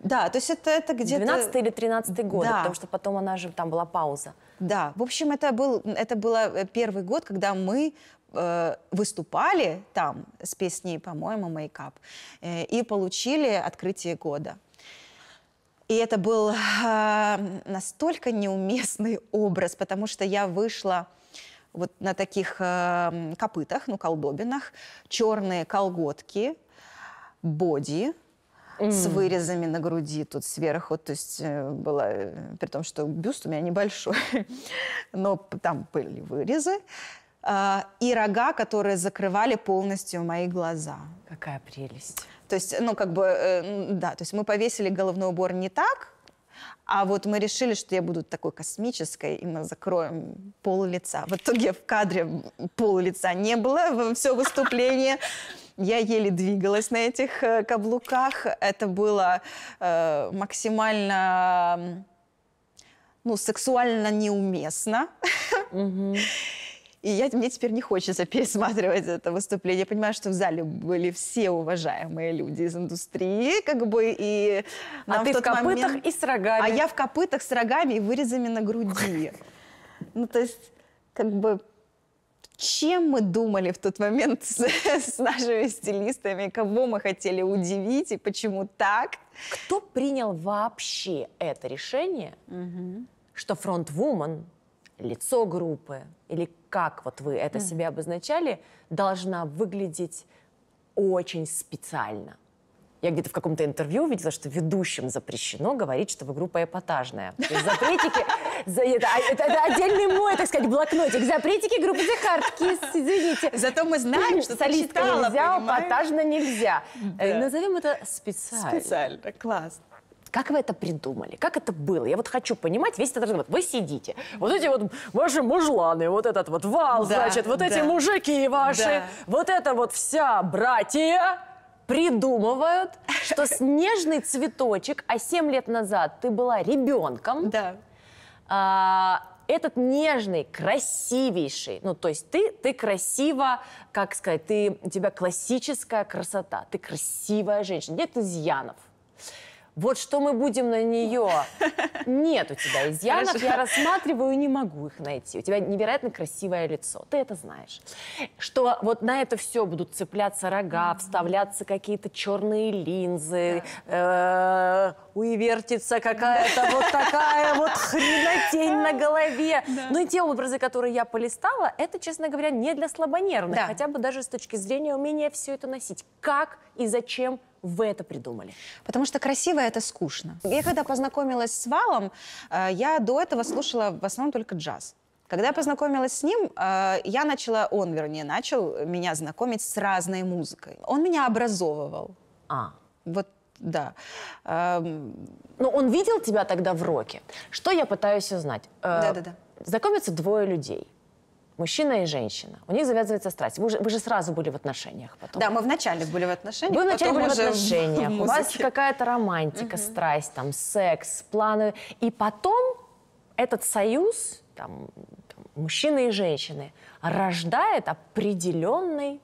Да, то есть это, это где-то... 12 или 13 год, да. потому что потом она же, там была пауза. Да, в общем, это, был, это был э, первый год, когда мы Э, выступали там с песней, по-моему, «Мейкап», э, и получили открытие года. И это был э, настолько неуместный образ, потому что я вышла вот на таких копытах, ну, колдобинах, черные колготки, боди, Mm. с вырезами на груди тут сверху, то есть было при том, что бюст у меня небольшой, но там были вырезы, Э, и рога, которые закрывали полностью мои глаза. Какая прелесть. То есть, ну, как бы, э, да, то есть мы повесили головной убор не так, а вот мы решили, что я буду такой космической, и мы закроем пол лица. В итоге в кадре пол лица не было во все выступление. Я еле двигалась на этих э, каблуках. Это было э, максимально ну, сексуально неуместно. Mm-hmm. И я, мне теперь не хочется пересматривать это выступление. Я понимаю, что в зале были все уважаемые люди из индустрии, как бы, и... А ты в, в копытах момент... и с рогами. А я в копытах с рогами и вырезами на груди. Ну, то есть, как бы, чем мы думали в тот момент с, с нашими стилистами, кого мы хотели удивить и почему так. Кто принял вообще это решение, угу. что фронтвумен лицо группы, или как вот вы это mm. себе обозначали, должна выглядеть очень специально. Я где-то в каком-то интервью увидела, что ведущим запрещено говорить, что вы группа эпатажная. То есть запретики... За, это, а, это, это отдельный мой, так сказать, блокнотик. Запретики группы The Hard Kiss, извините. Зато мы знаем, что Солистка ты читала, нельзя, понимаешь? эпатажно нельзя. Э, да. Назовем это специально. Специально, классно. Как вы это придумали? Как это было? Я вот хочу понимать весь этот разговор. Вы сидите, вот эти вот ваши мужланы, вот этот вот вал, да, значит, вот да. эти мужики ваши, да. вот это вот вся братья придумывают, что снежный цветочек, а 7 лет назад ты была ребенком. Да. А, этот нежный, красивейший, ну, то есть ты, ты красиво, как сказать, ты, у тебя классическая красота, ты красивая женщина, нет изъянов вот что мы будем на нее. Нет у тебя изъянов, Хорошо. я рассматриваю, и не могу их найти. У тебя невероятно красивое лицо, ты это знаешь. Что вот на это все будут цепляться рога, mm -hmm. вставляться какие-то черные линзы, да. Э, какая-то вот такая вот хренотень на голове. Ну и те образы, которые я полистала, это, честно говоря, не для слабонервных, хотя бы даже с точки зрения умения все это носить. Как и зачем вы это придумали? Потому что красиво а это скучно. Я когда познакомилась с Валом, э, я до этого слушала в основном только джаз. Когда я познакомилась с ним, э, я начала, он, вернее, начал меня знакомить с разной музыкой. Он меня образовывал. А. Вот да. Эм, Но он видел тебя тогда в роке. Что я пытаюсь узнать? Э, Да-да-да. Знакомятся двое людей мужчина и женщина, у них завязывается страсть. Вы же, вы же сразу были в отношениях потом. Да, мы вначале были в отношениях. Вы вначале были в отношениях. В у вас какая-то романтика, угу. страсть, там, секс, планы. И потом этот союз, там, там, мужчины и женщины, рождает определенный,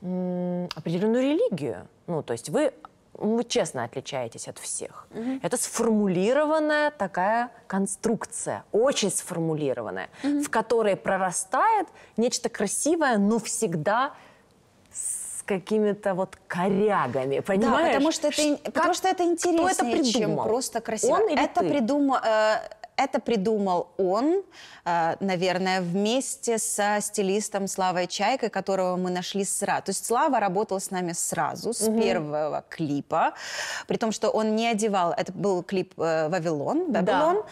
определенную религию. Ну, то есть вы вы честно отличаетесь от всех. Mm -hmm. Это сформулированная такая конструкция, очень сформулированная, Mm -hmm. в которой прорастает нечто красивое, но всегда с какими-то вот корягами, понимаешь? Да, потому что это, как, потому что это интереснее, это чем просто красиво. Он или это ты? придумал... Э, это придумал он, э, наверное, вместе со стилистом Славой Чайкой, которого мы нашли сразу. То есть Слава работал с нами сразу, с угу. первого клипа, при том, что он не одевал, это был клип «Вавилон», э, «Вавилон». Да.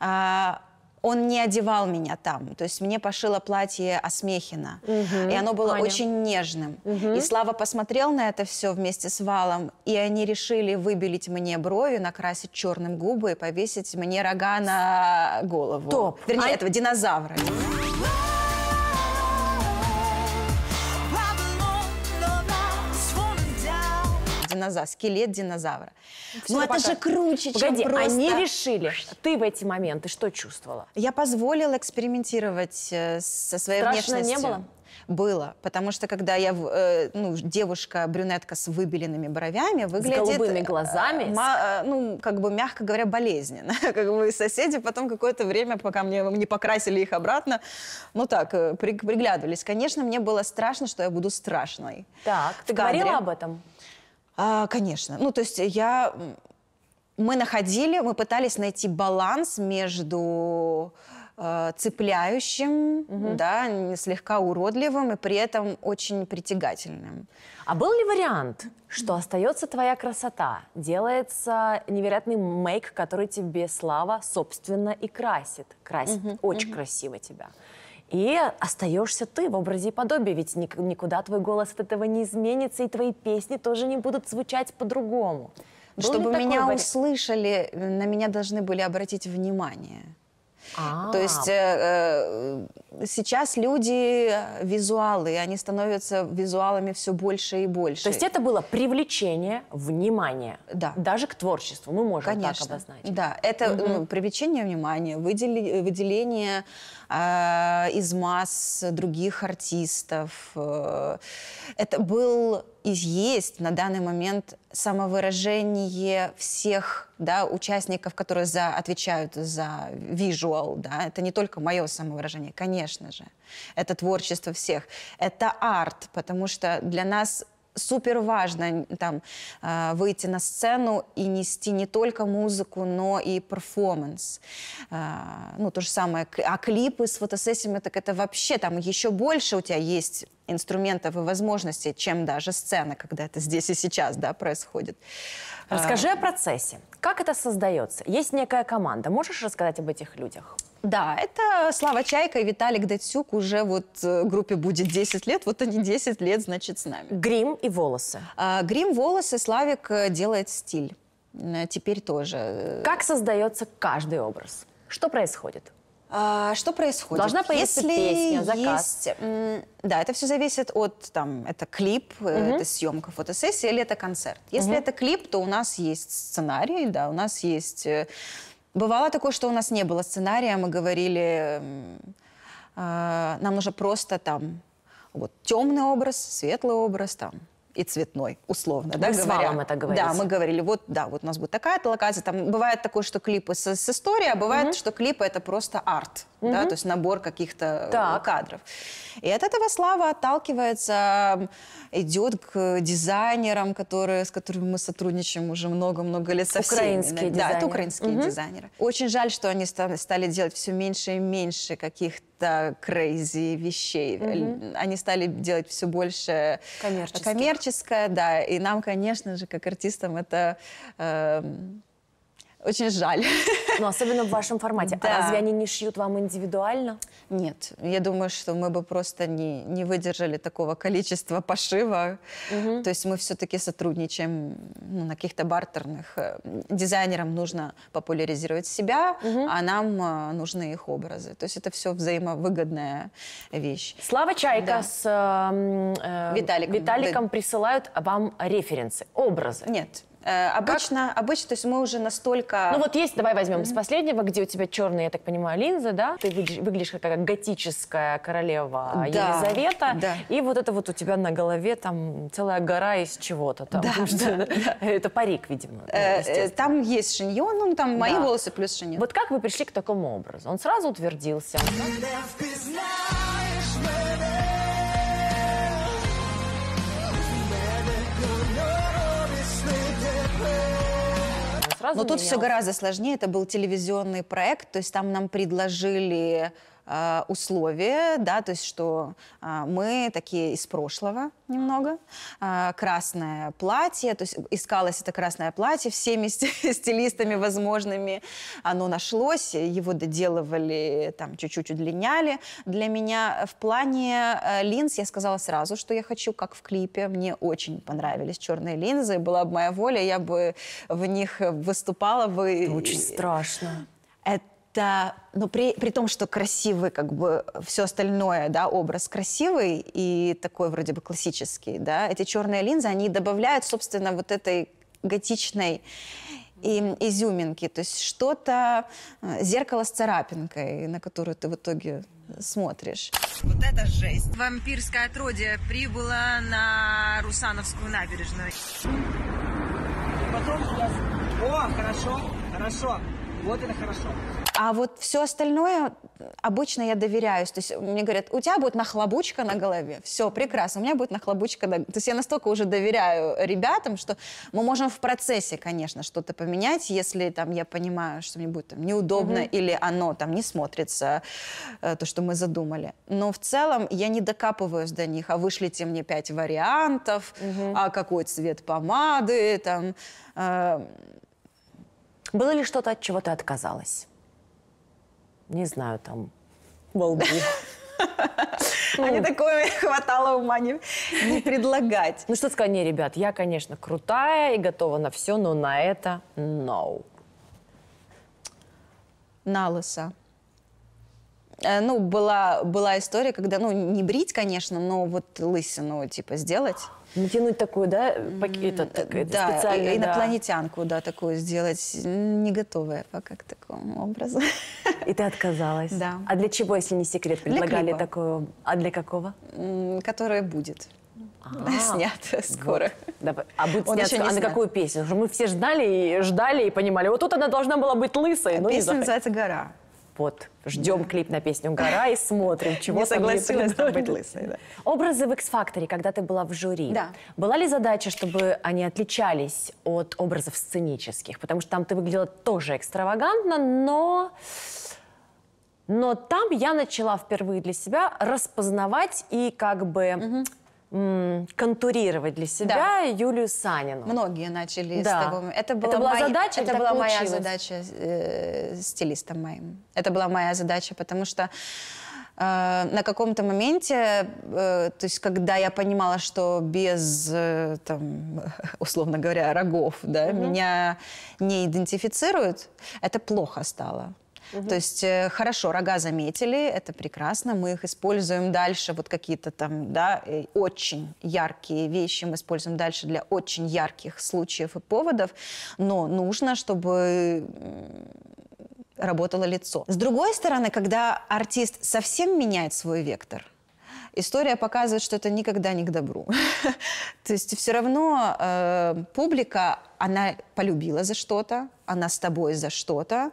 А, он не одевал меня там. То есть мне пошило платье Осмехина. Угу, и оно было Аня. очень нежным. Угу. И Слава посмотрел на это все вместе с Валом, и они решили выбелить мне брови, накрасить черным губы и повесить мне рога на голову. Топ. Вернее, а... этого динозавра. Динозавра. динозавр, скелет динозавра. Ну это же круче, Погоди, чем просто... они решили. Ты в эти моменты что чувствовала? Я позволила экспериментировать э, со своей Страшно внешностью. не было? Было, потому что когда я, э, ну, девушка брюнетка с выбеленными бровями выглядит... С голубыми э, глазами? Э, э, ну, как бы, мягко говоря, болезненно. как бы соседи потом какое-то время, пока мне не покрасили их обратно, ну так, э, при, приглядывались. Конечно, мне было страшно, что я буду страшной. Так, ты говорила об этом? А, конечно. Ну, то есть я... Мы находили, мы пытались найти баланс между э, цепляющим, угу. да, слегка уродливым и при этом очень притягательным. А был ли вариант, что остается твоя красота, делается невероятный мейк, который тебе Слава, собственно, и красит, красит, угу. очень угу. красиво тебя? И остаешься ты в образе и подобии, ведь никуда твой голос от этого не изменится, и твои песни тоже не будут звучать по-другому. Чтобы меня вариант? услышали, на меня должны были обратить внимание. А -а -а. То есть э, э, сейчас люди э, визуалы, они становятся визуалами все больше и больше. То есть это было привлечение внимания, да, даже к творчеству, мы ну, можем Конечно. так обозначить. Да, это ну, привлечение внимания, выдели, выделение а, из масс других артистов. Э, это был и есть на данный момент самовыражение всех да, участников, которые за, отвечают за визуал. Да? Это не только мое самовыражение, конечно же. Это творчество всех. Это арт, потому что для нас супер важно там а, выйти на сцену и нести не только музыку, но и перформанс. А, ну, то же самое. А клипы с фотосессиями, так это вообще там еще больше у тебя есть инструментов и возможностей, чем даже сцена, когда это здесь и сейчас да, происходит. А, Расскажи о процессе. Как это создается? Есть некая команда. Можешь рассказать об этих людях? Да, это Слава Чайка и Виталик Датсюк уже вот э, группе будет 10 лет, вот они 10 лет, значит, с нами. Грим и волосы. А, грим, волосы, Славик э, делает стиль. Э, теперь тоже. Как создается каждый образ? Что происходит? А, что происходит? Должна появиться Если песня, заказ. Есть, да, это все зависит от, там, это клип, угу. это съемка фотосессия или это концерт. Если угу. это клип, то у нас есть сценарий, да, у нас есть Бывало такое, что у нас не было сценария, мы говорили, э, нам нужно просто там вот темный образ, светлый образ там и цветной, условно, да, С говоря. С это говорите. Да, мы говорили, вот, да, вот у нас будет такая-то локация. Там бывает такое, что клипы с, с историей, а бывает, угу. что клипы это просто арт угу. да, то есть набор каких-то э, так. кадров. И от этого Слава отталкивается, идет к дизайнерам, которые, с которыми мы сотрудничаем уже много-много лет украинские всеми. Дизайнеры. Да, это украинские угу. дизайнеры. Очень жаль, что они стали делать все меньше и меньше каких-то крейзи вещей. Угу. Они стали делать все больше э, коммерческое. коммерческое, да. И нам, конечно же, как артистам, это э, очень жаль. Ну особенно в вашем формате. А да. А разве они не шьют вам индивидуально? Нет. Я думаю, что мы бы просто не, не выдержали такого количества пошива. Угу. То есть мы все-таки сотрудничаем ну, на каких-то бартерных. Э, дизайнерам нужно популяризировать себя, угу. а нам э, нужны их образы. То есть это все взаимовыгодная вещь. Слава Чайка да. с э, э, Виталиком, Виталиком да. присылают вам референсы, образы. Нет, Э, а обычно, как? обычно, то есть мы уже настолько... Ну вот есть, давай возьмем mm-hmm. с последнего, где у тебя черные, я так понимаю, линзы, да? Ты выглядишь как, как готическая королева да. Елизавета. Да. И вот это вот у тебя на голове там целая гора из чего-то там. Да, да, да. Это парик, видимо. Ну, э, э там есть шиньон, ну там да. мои волосы плюс шиньон. Вот как вы пришли к такому образу? Он сразу утвердился. Когда ты знаешь, сразу Но менялось. тут все гораздо сложнее. Это был телевизионный проект, то есть там нам предложили а, условия, да, то есть что э, мы такие из прошлого немного, э, красное платье, то есть искалось это красное платье всеми стилистами возможными, оно нашлось, его доделывали, там чуть-чуть удлиняли. Для меня в плане э, линз я сказала сразу, что я хочу, как в клипе, мне очень понравились черные линзы, была бы моя воля, я бы в них выступала бы. Это очень страшно. Это да, но ну, при, при том, что красивый, как бы все остальное, да, образ красивый и такой вроде бы классический, да, эти черные линзы, они добавляют, собственно, вот этой готичной и изюминки, то есть что-то, э, зеркало с царапинкой, на которую ты в итоге смотришь. Вот это жесть. Вампирское отродье прибыло на Русановскую набережную. И потом я... О, хорошо, хорошо. Вот это хорошо. А вот все остальное обычно я доверяюсь. То есть мне говорят, у тебя будет нахлобучка на голове. Все, прекрасно, у меня будет нахлобучка. На... То есть я настолько уже доверяю ребятам, что мы можем в процессе, конечно, что-то поменять, если там я понимаю, что мне будет там, неудобно mm-hmm. или оно там не смотрится, э, то, что мы задумали. Но в целом я не докапываюсь до них, а вышлите мне пять вариантов, mm-hmm. а какой цвет помады, там... Э... Было ли что-то, от чего ты отказалась? не знаю, там, балду. А мне такое хватало ума не, не предлагать. Ну что сказать, не, ребят, я, конечно, крутая и готова на все, но на это no. На лысо. Э, ну, была, была история, когда, ну, не брить, конечно, но вот лысину, типа, сделать. Натянуть такую, да, пакет, mm, этот, да, специальный, инопланетянку, да. да, такую сделать. Не готовая я пока к такому образу. И ты отказалась? Да. А для чего, если не секрет, предлагали для такую? А для какого? Которая будет. А, снят скоро. Вот. Да, а будет Он а снят, а снят. на какую песню? Мы все ждали и ждали и понимали, вот тут она должна была быть лысой, но Песня ну, называется «Гора» вот, ждем да. клип на песню «Гора» и смотрим, чего Не согласилась там быть лысой, да. Образы в «X-факторе», когда ты была в жюри. Да. Была ли задача, чтобы они отличались от образов сценических? Потому что там ты выглядела тоже экстравагантно, но... Но там я начала впервые для себя распознавать и как бы угу контурировать для себя да. Юлию Санину. Многие начали да. с того. Это была, это была моя, задача. Это была моя задача э, стилистом моим. Это была моя задача, потому что э, на каком-то моменте, э, то есть когда я понимала, что без, э, там, условно говоря, рогов, да, угу. меня не идентифицируют, это плохо стало. Угу. То есть э, хорошо, рога заметили, это прекрасно, мы их используем дальше, вот какие-то там, да, э, очень яркие вещи мы используем дальше для очень ярких случаев и поводов, но нужно, чтобы работало лицо. С другой стороны, когда артист совсем меняет свой вектор, история показывает, что это никогда не к добру. То есть все равно э, публика, она полюбила за что-то, она с тобой за что-то,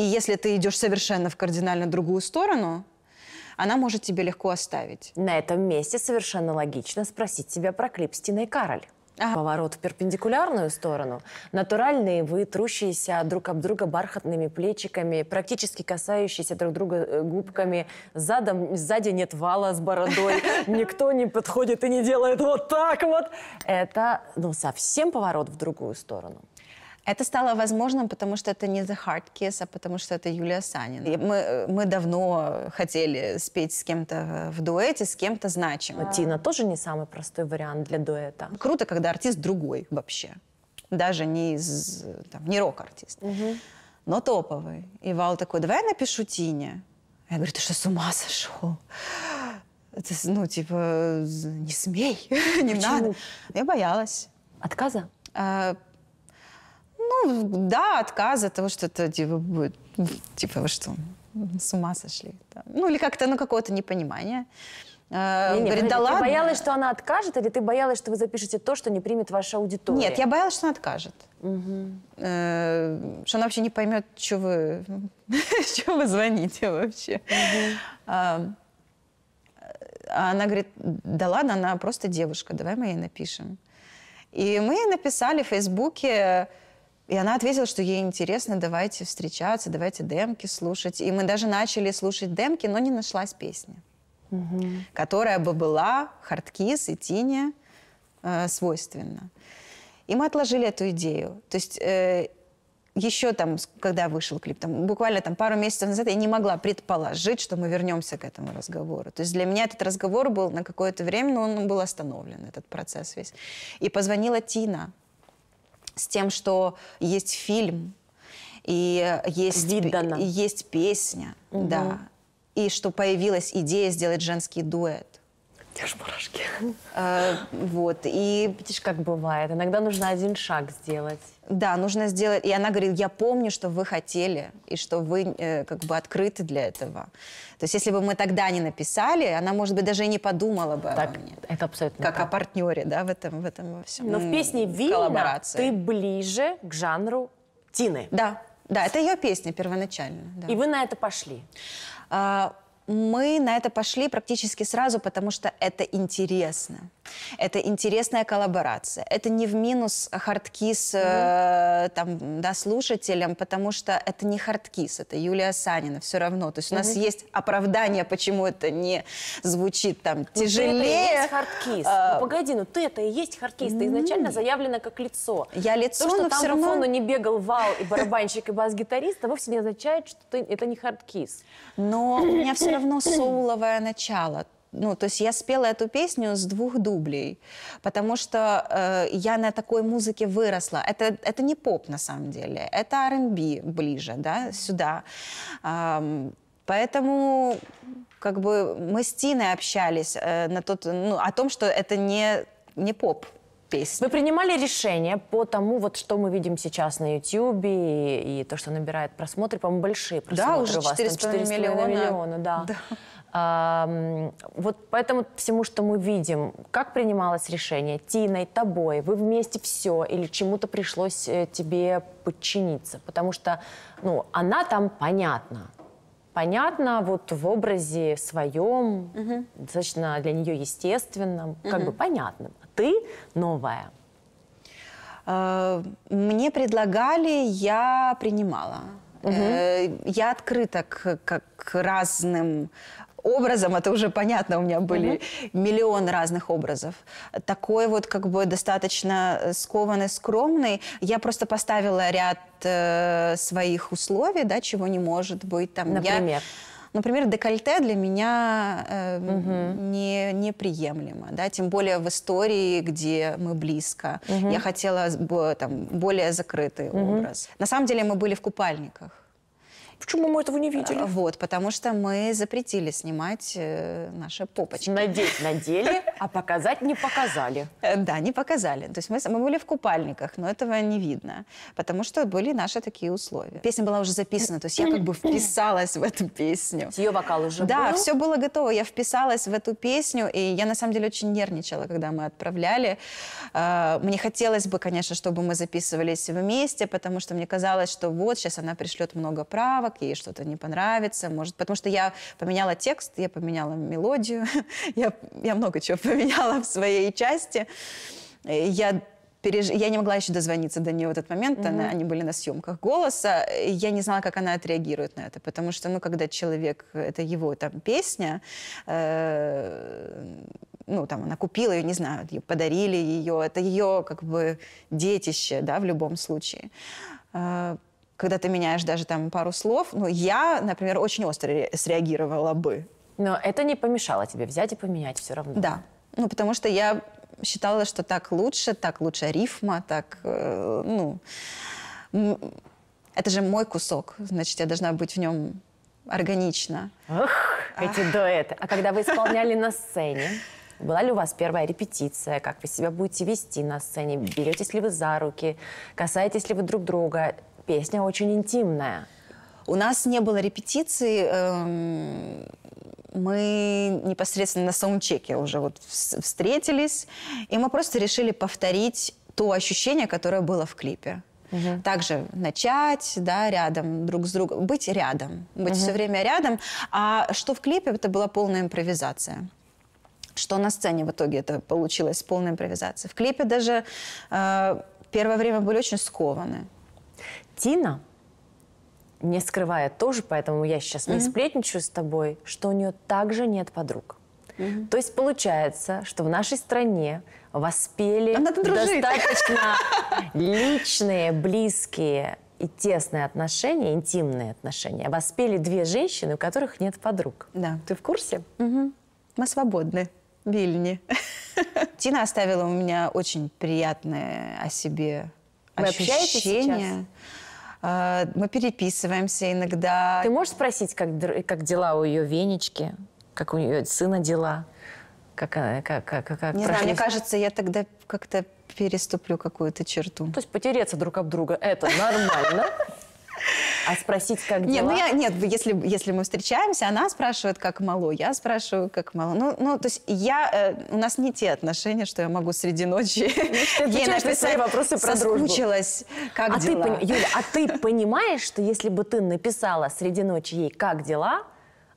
и если ты идешь совершенно в кардинально другую сторону, она может тебе легко оставить. На этом месте совершенно логично спросить себя про клип «Стена и Кароль». Ага. Поворот в перпендикулярную сторону. Натуральные вы, трущиеся друг об друга бархатными плечиками, практически касающиеся друг друга э, губками. Задом, сзади нет вала с бородой. Никто не подходит и не делает вот так вот. Это ну, совсем поворот в другую сторону. Это стало возможным, потому что это не The Hard Kiss, а потому что это Юлия Санин. И мы, э, мы давно хотели спеть с кем-то в дуэте, с кем-то значимым. А Тина тоже не самый простой вариант для дуэта. Круто, когда артист другой вообще. Даже не, из, там, не рок-артист. Угу. Но топовый. И Вал такой, давай я напишу Тине. Я говорю, ты что, с ума сошел? Это, ну, типа, э, не смей, не Почему? надо. Я боялась. Отказа? А, ну, да, отказ от того, что это типа будет, типа вы что, с ума сошли? Да. Ну, или как-то, ну, какое-то непонимание. Э, не, не, говорит, да ты ладно. боялась, что она откажет, или ты боялась, что вы запишете то, что не примет ваша аудитория? Нет, я боялась, что она откажет. Угу. что она вообще не поймет, что вы, что вы звоните вообще. А, а, она говорит, да ладно, она просто девушка, давай мы ей напишем. И мы написали в Фейсбуке и она ответила, что ей интересно, давайте встречаться, давайте демки слушать. И мы даже начали слушать демки, но не нашлась песня, угу. которая бы была хардкис и тине э, свойственна. И мы отложили эту идею. То есть э, еще там, когда вышел клип, там, буквально там пару месяцев назад я не могла предположить, что мы вернемся к этому разговору. То есть для меня этот разговор был на какое-то время, но он был остановлен, этот процесс весь. И позвонила Тина, с тем, что есть фильм, и есть, есть песня, угу. да. И что появилась идея сделать женский дуэт. Я ж мурашки. А, вот, и видишь, как бывает. Иногда нужно один шаг сделать. Да, нужно сделать. И она говорит, я помню, что вы хотели, и что вы э, как бы открыты для этого. То есть если бы мы тогда не написали, она, может быть, даже и не подумала бы так, обо мне. Это абсолютно Как так. о партнере, да, в этом, в этом во всем. Но в песне «Вильна» ты ближе к жанру Тины. Да, да, это ее песня первоначально. Да. И вы на это пошли? А, мы на это пошли практически сразу, потому что это интересно. Это интересная коллаборация. Это не в минус хардкис mm-hmm. там, да, слушателям, потому что это не хардкис, это Юлия Санина все равно. То есть у mm-hmm. нас есть оправдание, почему это не звучит там ну, тяжелее. Ты это и есть хардкис. А, ну, погоди, ну ты это и есть хардкис. Mm-hmm. изначально заявлена как лицо. Я лицо, То, что но там все равно... по фону не бегал вал и барабанщик, и бас-гитарист, а вовсе не означает, что ты, это не хардкис. Но у меня все равно равно соуловое начало. Ну, то есть я спела эту песню с двух дублей, потому что э, я на такой музыке выросла. Это, это не поп на самом деле, это R&B ближе, да, сюда. Эм, поэтому как бы мы с Тиной общались э, на тот, ну, о том, что это не, не поп, песни. Вы принимали решение по тому, вот что мы видим сейчас на YouTube и, и то, что набирает просмотры, по-моему, большие просмотры да, уже у вас. 4,5 миллиона. миллиона да. да. А, вот поэтому всему, что мы видим, как принималось решение Тиной, тобой, вы вместе все или чему-то пришлось э, тебе подчиниться? Потому что, ну, она там понятна, понятно вот в образе своем, угу. достаточно для нее естественном, угу. как бы понятным ты новое? Э, мне предлагали, я принимала. Угу. Я открыта к, к, к разным образом, это уже понятно, у меня были mm миллион разных образов. Такой вот как бы достаточно э, скованный, скромный. Я просто поставила ряд э, своих условий, да, чего не может быть. Там, Например? Я Например, декольте для меня э, угу. не, неприемлемо, да, тем более в истории, где мы близко. Угу. Я хотела там, более закрытый угу. образ. На самом деле мы были в купальниках. Почему мы этого не видели? А, вот, потому что мы запретили снимать э, наши попочки. Надеть надели, а показать не показали. Э, да, не показали. То есть мы, мы были в купальниках, но этого не видно, потому что были наши такие условия. Песня была уже записана, то есть я как бы вписалась в эту песню. Ее вокал уже Да, был? все было готово, я вписалась в эту песню, и я на самом деле очень нервничала, когда мы отправляли. Э, мне хотелось бы, конечно, чтобы мы записывались вместе, потому что мне казалось, что вот сейчас она пришлет много правок, вставок, ей что-то не понравится, может, потому что я поменяла текст, я поменяла мелодию, я, я много чего поменяла в своей части. Э, я переж... я не могла еще дозвониться до нее в этот момент, mm-hmm. она, они были на съемках голоса, э, я не знала, как она отреагирует на это, потому что, ну, когда человек, это его там песня, э, ну, там, она купила ее, не знаю, ее подарили ее, это ее, как бы, детище, да, в любом случае. Э, когда ты меняешь даже там пару слов, ну, я, например, очень остро среагировала бы. Но это не помешало тебе взять и поменять все равно. Да. Ну, потому что я считала, что так лучше, так лучше рифма, так, э, ну... Это же мой кусок, значит, я должна быть в нем органично. Ох, эти Ах. дуэты. А когда вы исполняли на сцене, была ли у вас первая репетиция? Как вы себя будете вести на сцене? Беретесь ли вы за руки? Касаетесь ли вы друг друга? песня очень интимная. У нас не было репетиции. Эм, мы непосредственно на саундчеке уже вот встретились, и мы просто решили повторить то ощущение, которое было в клипе. Угу. Также начать, да, рядом друг с другом, быть рядом, быть угу. все время рядом. А что в клипе, это была полная импровизация. Что на сцене в итоге это получилось, полная импровизация. В клипе даже э, первое время были очень скованы. Тина, не скрывая тоже, поэтому я сейчас mm-hmm. не сплетничаю с тобой, что у нее также нет подруг. Mm-hmm. То есть получается, что в нашей стране воспели достаточно личные, близкие и тесные отношения, интимные отношения. Воспели две женщины, у которых нет подруг. Да. Ты в курсе? Угу. Мы свободны. Вильни. Тина оставила у меня очень приятное о себе Вы ощущение. Общаетесь сейчас? А, мы переписываемся иногда. Ты можешь спросить, как, как дела у ее венечки, как у ее сына дела? Как, как, как, как Не прошли... знаю, мне кажется, я тогда как-то переступлю какую-то черту. То есть потереться друг об друга, это нормально. А спросить, как ну дела? Нет, ну я, нет если, если мы встречаемся, она спрашивает, как мало, я спрашиваю, как мало. Ну, ну то есть я, э, у нас не те отношения, что я могу среди ночи ну, ей написать. Свои вопросы про Соскучилась, как а дела? Ты, Юля, а ты понимаешь, что если бы ты написала среди ночи ей, как дела,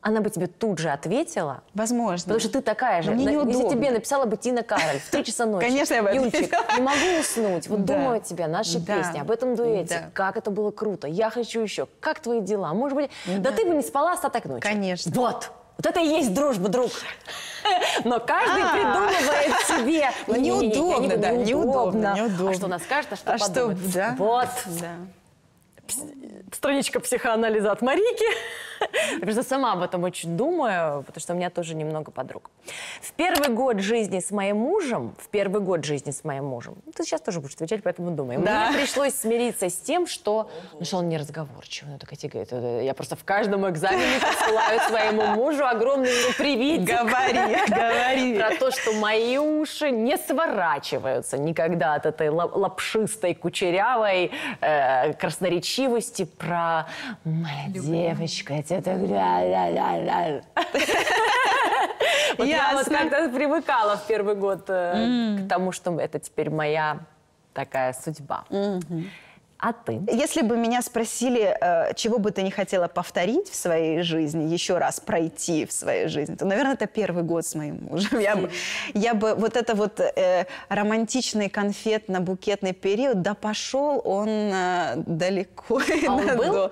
она бы тебе тут же ответила. Возможно. Потому что ты такая же. Но мне неудобно. Если тебе написала бы Тина Кароль в 3 часа ночи. Конечно, я бы Юльчик, не могу уснуть. Вот да. думаю о тебе, наши да. песни, об этом дуэте. Да. Как это было круто. Я хочу еще. Как твои дела? Может быть, да, да ты бы не спала остаток ночи. Конечно. Вот. Вот это и есть дружба, друг. Но каждый придумывает себе. Неудобно, да, неудобно. А что она скажет, а что подумает. Вот. Страничка психоанализа от Марики. Я просто сама об этом очень думаю, потому что у меня тоже немного подруг. В первый год жизни с моим мужем, в первый год жизни с моим мужем, ну, ты сейчас тоже будешь отвечать, поэтому думаю. Да. Мне пришлось смириться с тем, что, ну что он неразговорчивый, ну так типа, эти, э, я просто в каждом экзамене посылаю своему мужу огромный ну, привет. Говори, говори. Про то, что мои уши не сворачиваются никогда от этой лапшистой, кучерявой э, красноречивости про «Моя девочка, я все так... Вот я вот как-то привыкала в первый год э, к тому, что это теперь моя такая судьба. А ты? Если бы меня спросили, э, чего бы ты не хотела повторить в своей жизни, еще раз пройти в своей жизни, то, наверное, это первый год с моим мужем. Я бы, я бы вот это вот э, романтичный конфетно-букетный период, да пошел он э, далеко а он был?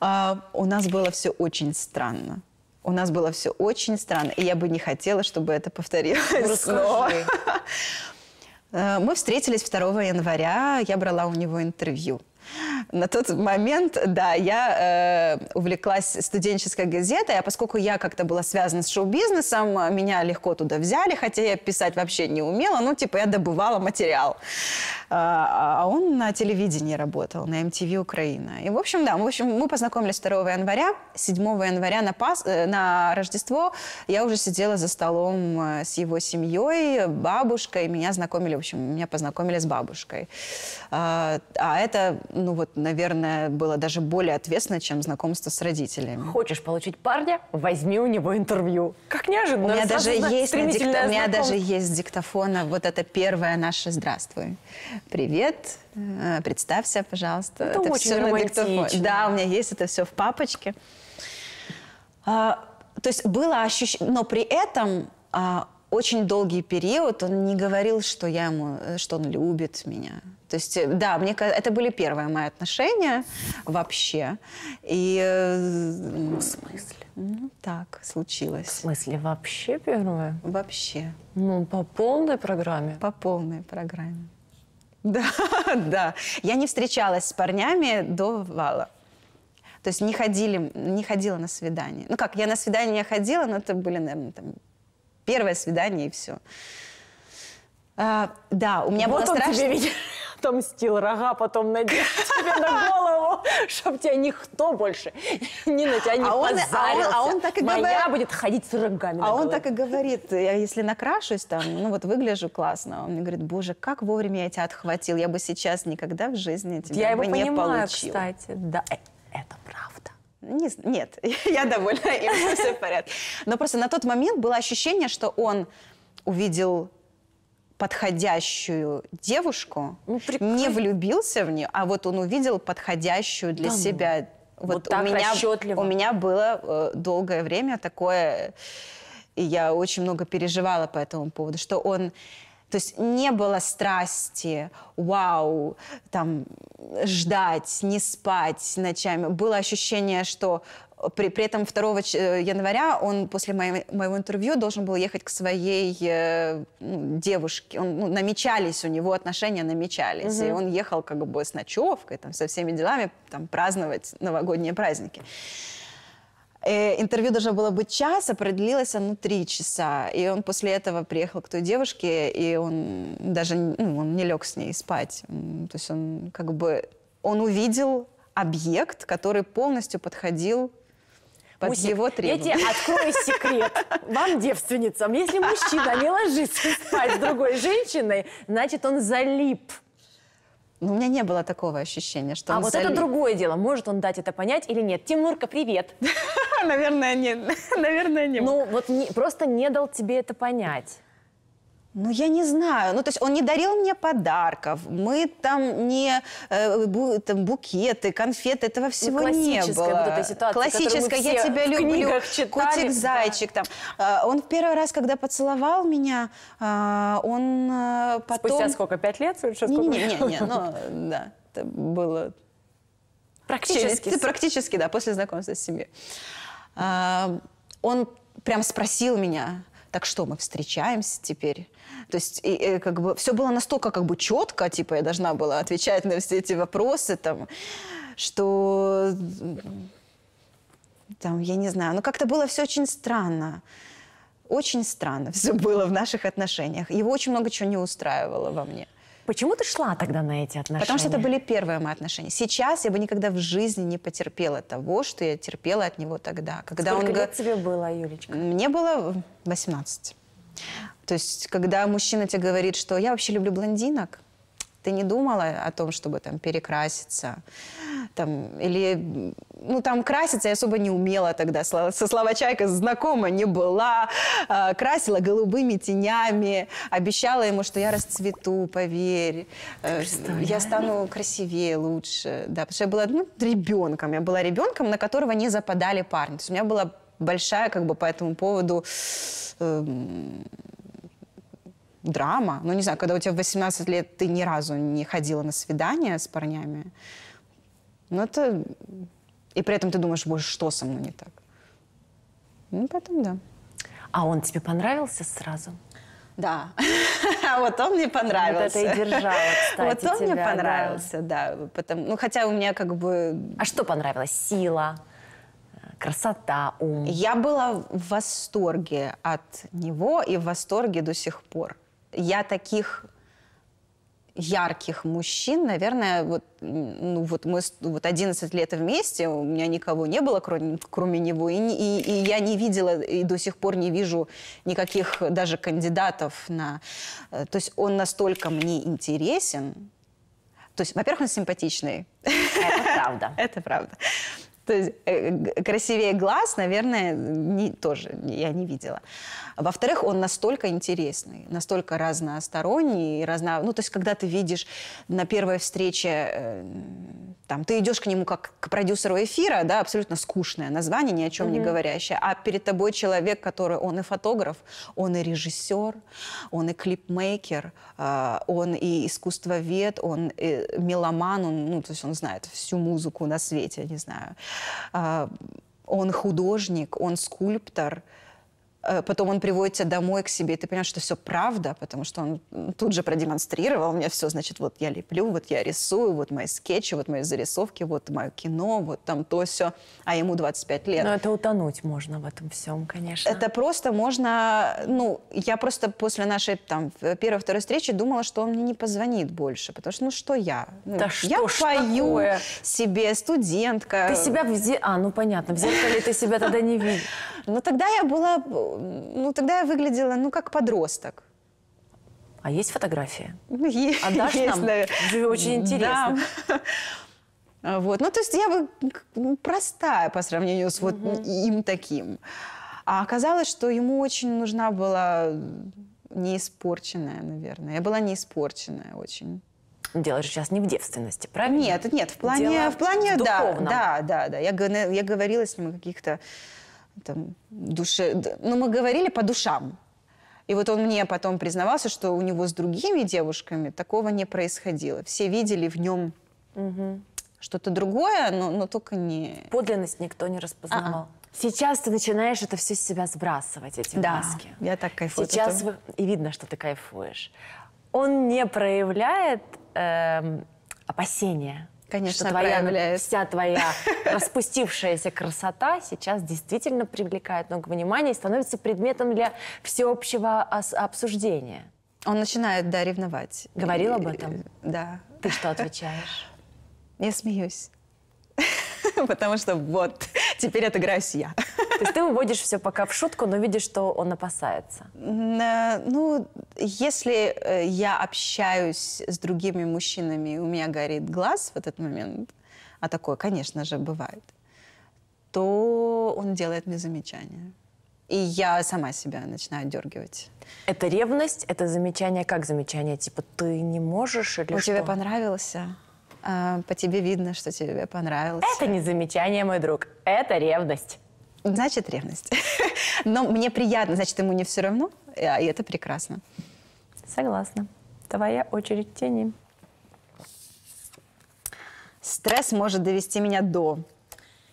А, у нас было все очень странно. У нас было все очень странно, и я бы не хотела, чтобы это повторилось Расскажи. Э, мы встретились 2 января, я брала у него интервью. На тот момент, да, я э, увлеклась студенческой газетой, а поскольку я как-то была связана с шоу-бизнесом, меня легко туда взяли, хотя я писать вообще не умела, ну, типа, я добывала материал. А, а он на телевидении работал, на MTV Украина. И, в общем, да, в общем, мы познакомились 2 января, 7 января на, пас, э, на Рождество я уже сидела за столом э, с его семьей, бабушкой, меня знакомили, в общем, меня познакомили с бабушкой. А, а это ну вот, наверное, было даже более ответственно, чем знакомство с родителями. Хочешь получить парня? Возьми у него интервью. Как неожиданно. У меня, даже есть, на дикто... у меня даже есть диктофона. Вот это первое наше «Здравствуй». Привет. Э, представься, пожалуйста. Это, это очень все романтично. На диктофон. Да, у меня есть это все в папочке. А, то есть было ощущение, но при этом а, очень долгий период он не говорил, что я ему, э, что он любит меня, то есть, э, да, мне это были первые мои отношения вообще. И... Э, В смысле? Ну, так случилось. В смысле, вообще первое? Вообще. Ну, по полной программе? По полной программе. Да, да. Я не встречалась с парнями до вала. То есть не, ходили, не ходила на свидание. Ну как, я на свидание ходила, но это были, наверное, там, первое свидание и все. А, да, у меня вот было страшно. Тебе... отомстил, рога потом надел тебе на голову, чтобы тебя никто больше не на тебя не а он, а он, а он так и Моя говорит, будет ходить с рогами А он так и говорит, Я если накрашусь там, ну вот выгляжу классно. Он мне говорит, боже, как вовремя я тебя отхватил, я бы сейчас никогда в жизни тебя я бы его не понимаю, получил. кстати, да, э, это правда. Не, нет, я довольна, и все в порядке. Но просто на тот момент было ощущение, что он увидел подходящую девушку, ну, не влюбился в нее, а вот он увидел подходящую для да, ну, себя. Ну, вот, вот так у меня расчетливо. у меня было э, долгое время такое, и я очень много переживала по этому поводу, что он то есть не было страсти, вау, там, ждать, не спать ночами. Было ощущение, что при, при этом 2 э, января он после моего, моего интервью должен был ехать к своей э, девушке. Он, ну, намечались у него отношения, намечались. Угу. И он ехал как бы с ночевкой, там, со всеми делами, там, праздновать новогодние праздники. И э, интервью должно было быть час, а продлилось оно три часа. И он после этого приехал к той девушке, и он даже ну, он не лег с ней спать. То есть он как бы он увидел объект, который полностью подходил под Мусик, его требования. Я тебе открою секрет. Вам, девственницам, если мужчина не ложится спать с другой женщиной, значит, он залип. Ну У меня не было такого ощущения, что А он вот залип. это другое дело. Может он дать это понять или нет. Тимурка, привет. Наверное, нет. Наверное, не. Ну, вот просто не дал тебе это понять. Ну, я не знаю. Ну, то есть он не дарил мне подарков. Мы там не... Э, бу, там букеты, конфеты, этого ну, всего ну, не было. Вот эта ситуация, Классическая, я тебя люблю, котик-зайчик. Да. Там. Э, он в первый раз, когда поцеловал меня, э, он э, потом... Спустя сколько, пять лет? Не-не-не, ну, да, это было... Практически. Через, практически, да, после знакомства с семьей. он прям спросил меня, так что, мы встречаемся теперь? То есть и, и, э, как бы все было настолько как бы четко, типа я должна была отвечать на все эти вопросы, там, что там, я не знаю, но как-то было все очень странно. Очень странно все было в наших отношениях. Его очень много чего не устраивало во мне. Почему ты шла тогда на эти отношения? Потому что это были первые мои отношения. Сейчас я бы никогда в жизни не потерпела того, что я терпела от него тогда. Когда Сколько он... лет тебе было, Юлечка? Мне было 18. То есть, когда мужчина тебе говорит, что я вообще люблю блондинок, ты не думала о том, чтобы там перекраситься, там, или, ну, там краситься я особо не умела тогда, со Славочайкой знакома не была, а, красила голубыми тенями, обещала ему, что я расцвету, поверь, э, я стану красивее, лучше, да, потому что я была, ну, ребенком, я была ребенком, на которого не западали парни, то есть у меня была большая, как бы, по этому поводу эм, драма. Ну, не знаю, когда у тебя 18 лет ты ни разу не ходила на свидание с парнями, ну, это... И при этом ты думаешь, боже, что со мной не так? Ну, поэтому да. А он тебе понравился сразу? Да. вот он мне понравился. Вот это и держало, Вот он мне понравился, да. да. Потому, ну, хотя у меня как бы... А что понравилось? Сила, красота, ум? Я была в восторге от него и в восторге до сих пор я таких ярких мужчин, наверное, вот, ну, вот мы вот 11 лет вместе, у меня никого не было, кроме, кроме него, и, и, и я не видела, и до сих пор не вижу никаких даже кандидатов на... Э, то есть он настолько мне интересен, то есть, во-первых, он симпатичный. Это правда. Это правда. То есть э, красивее глаз, наверное, не, тоже я не видела. Во-вторых, он настолько интересный, настолько разносторонний, разно... ну, то есть когда ты видишь на первой встрече, э, там, ты идешь к нему как к продюсеру эфира, да, абсолютно скучное название, ни о чем mm-hmm. не говорящее, а перед тобой человек, который, он и фотограф, он и режиссер, он и клипмейкер, э, он и искусствовед, он и меломан, он, ну, то есть он знает всю музыку на свете, не знаю, а, он художник, он скульптор – Э, потом он приводит тебя домой к себе, и ты понимаешь, что все правда, потому что он тут же продемонстрировал мне все, значит, вот я леплю, вот я рисую, вот мои скетчи, вот мои зарисовки, вот мое кино, вот там то все, а ему 25 лет. Но это утонуть можно в этом всем, конечно. Это просто можно, ну, я просто после нашей там первой-второй встречи думала, что он мне не позвонит больше, потому что, ну, что я? Ну, да я что пою такое? себе, студентка. Ты себя в... А, ну, понятно, в зеркале ты себя тогда не видишь. Ну, тогда я была ну, тогда я выглядела, ну, как подросток. А есть фотографии? Ну, есть. А дашь есть, нам? Наверное. Очень интересно. Да. Вот. Ну, то есть я бы ну, простая по сравнению с вот угу. им таким. А оказалось, что ему очень нужна была неиспорченная, наверное. Я была неиспорченная очень. Дело же сейчас не в девственности, правильно? Нет, нет, в плане, Дело в плане, в да, да, да, да. Я, я говорила с ним о каких-то там, душе... Ну, мы говорили по душам. И вот он мне потом признавался, что у него с другими девушками такого не происходило. Все видели в нем угу. что-то другое, но, но только не... Подлинность никто не распознавал. А-а. Сейчас ты начинаешь это все с себя сбрасывать, эти да, маски. я так кайфую. Сейчас вы... и видно, что ты кайфуешь. Он не проявляет э, опасения Конечно, что твоя, вся твоя распустившаяся красота сейчас действительно привлекает много внимания и становится предметом для всеобщего обсуждения. Он начинает, да, ревновать. Говорил об этом? Да. Ты что отвечаешь? Я смеюсь. потому что вот, теперь отыграюсь я. То есть ты уводишь все пока в шутку, но видишь, что он опасается. Э, ну, если э, я общаюсь с другими мужчинами, и у меня горит глаз в этот момент, а такое, конечно же, бывает, то он делает мне замечание. И я сама себя начинаю дергивать. Это ревность, это замечание, как замечание, типа ты не можешь или Он что? тебе понравился, а, по тебе видно, что тебе понравилось. Это не замечание, мой друг, это ревность. Значит, ревность. Но мне приятно, значит, ему не все равно, а, и это прекрасно. Согласна. Твоя очередь тени. Стресс может довести меня до.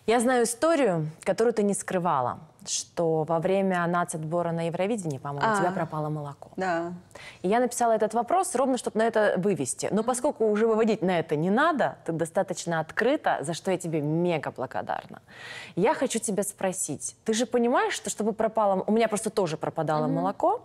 Я знаю историю, которую ты не скрывала что во время нацотбора на Евровидении, по-моему, а, у тебя а. пропало молоко. Да. И я написала этот вопрос ровно, чтобы на это вывести. Но поскольку уже выводить на это не надо, ты достаточно открыта, за что я тебе мега благодарна. Я хочу тебя спросить. Ты же понимаешь, что чтобы пропало... У меня просто тоже пропадало mm-hmm. молоко.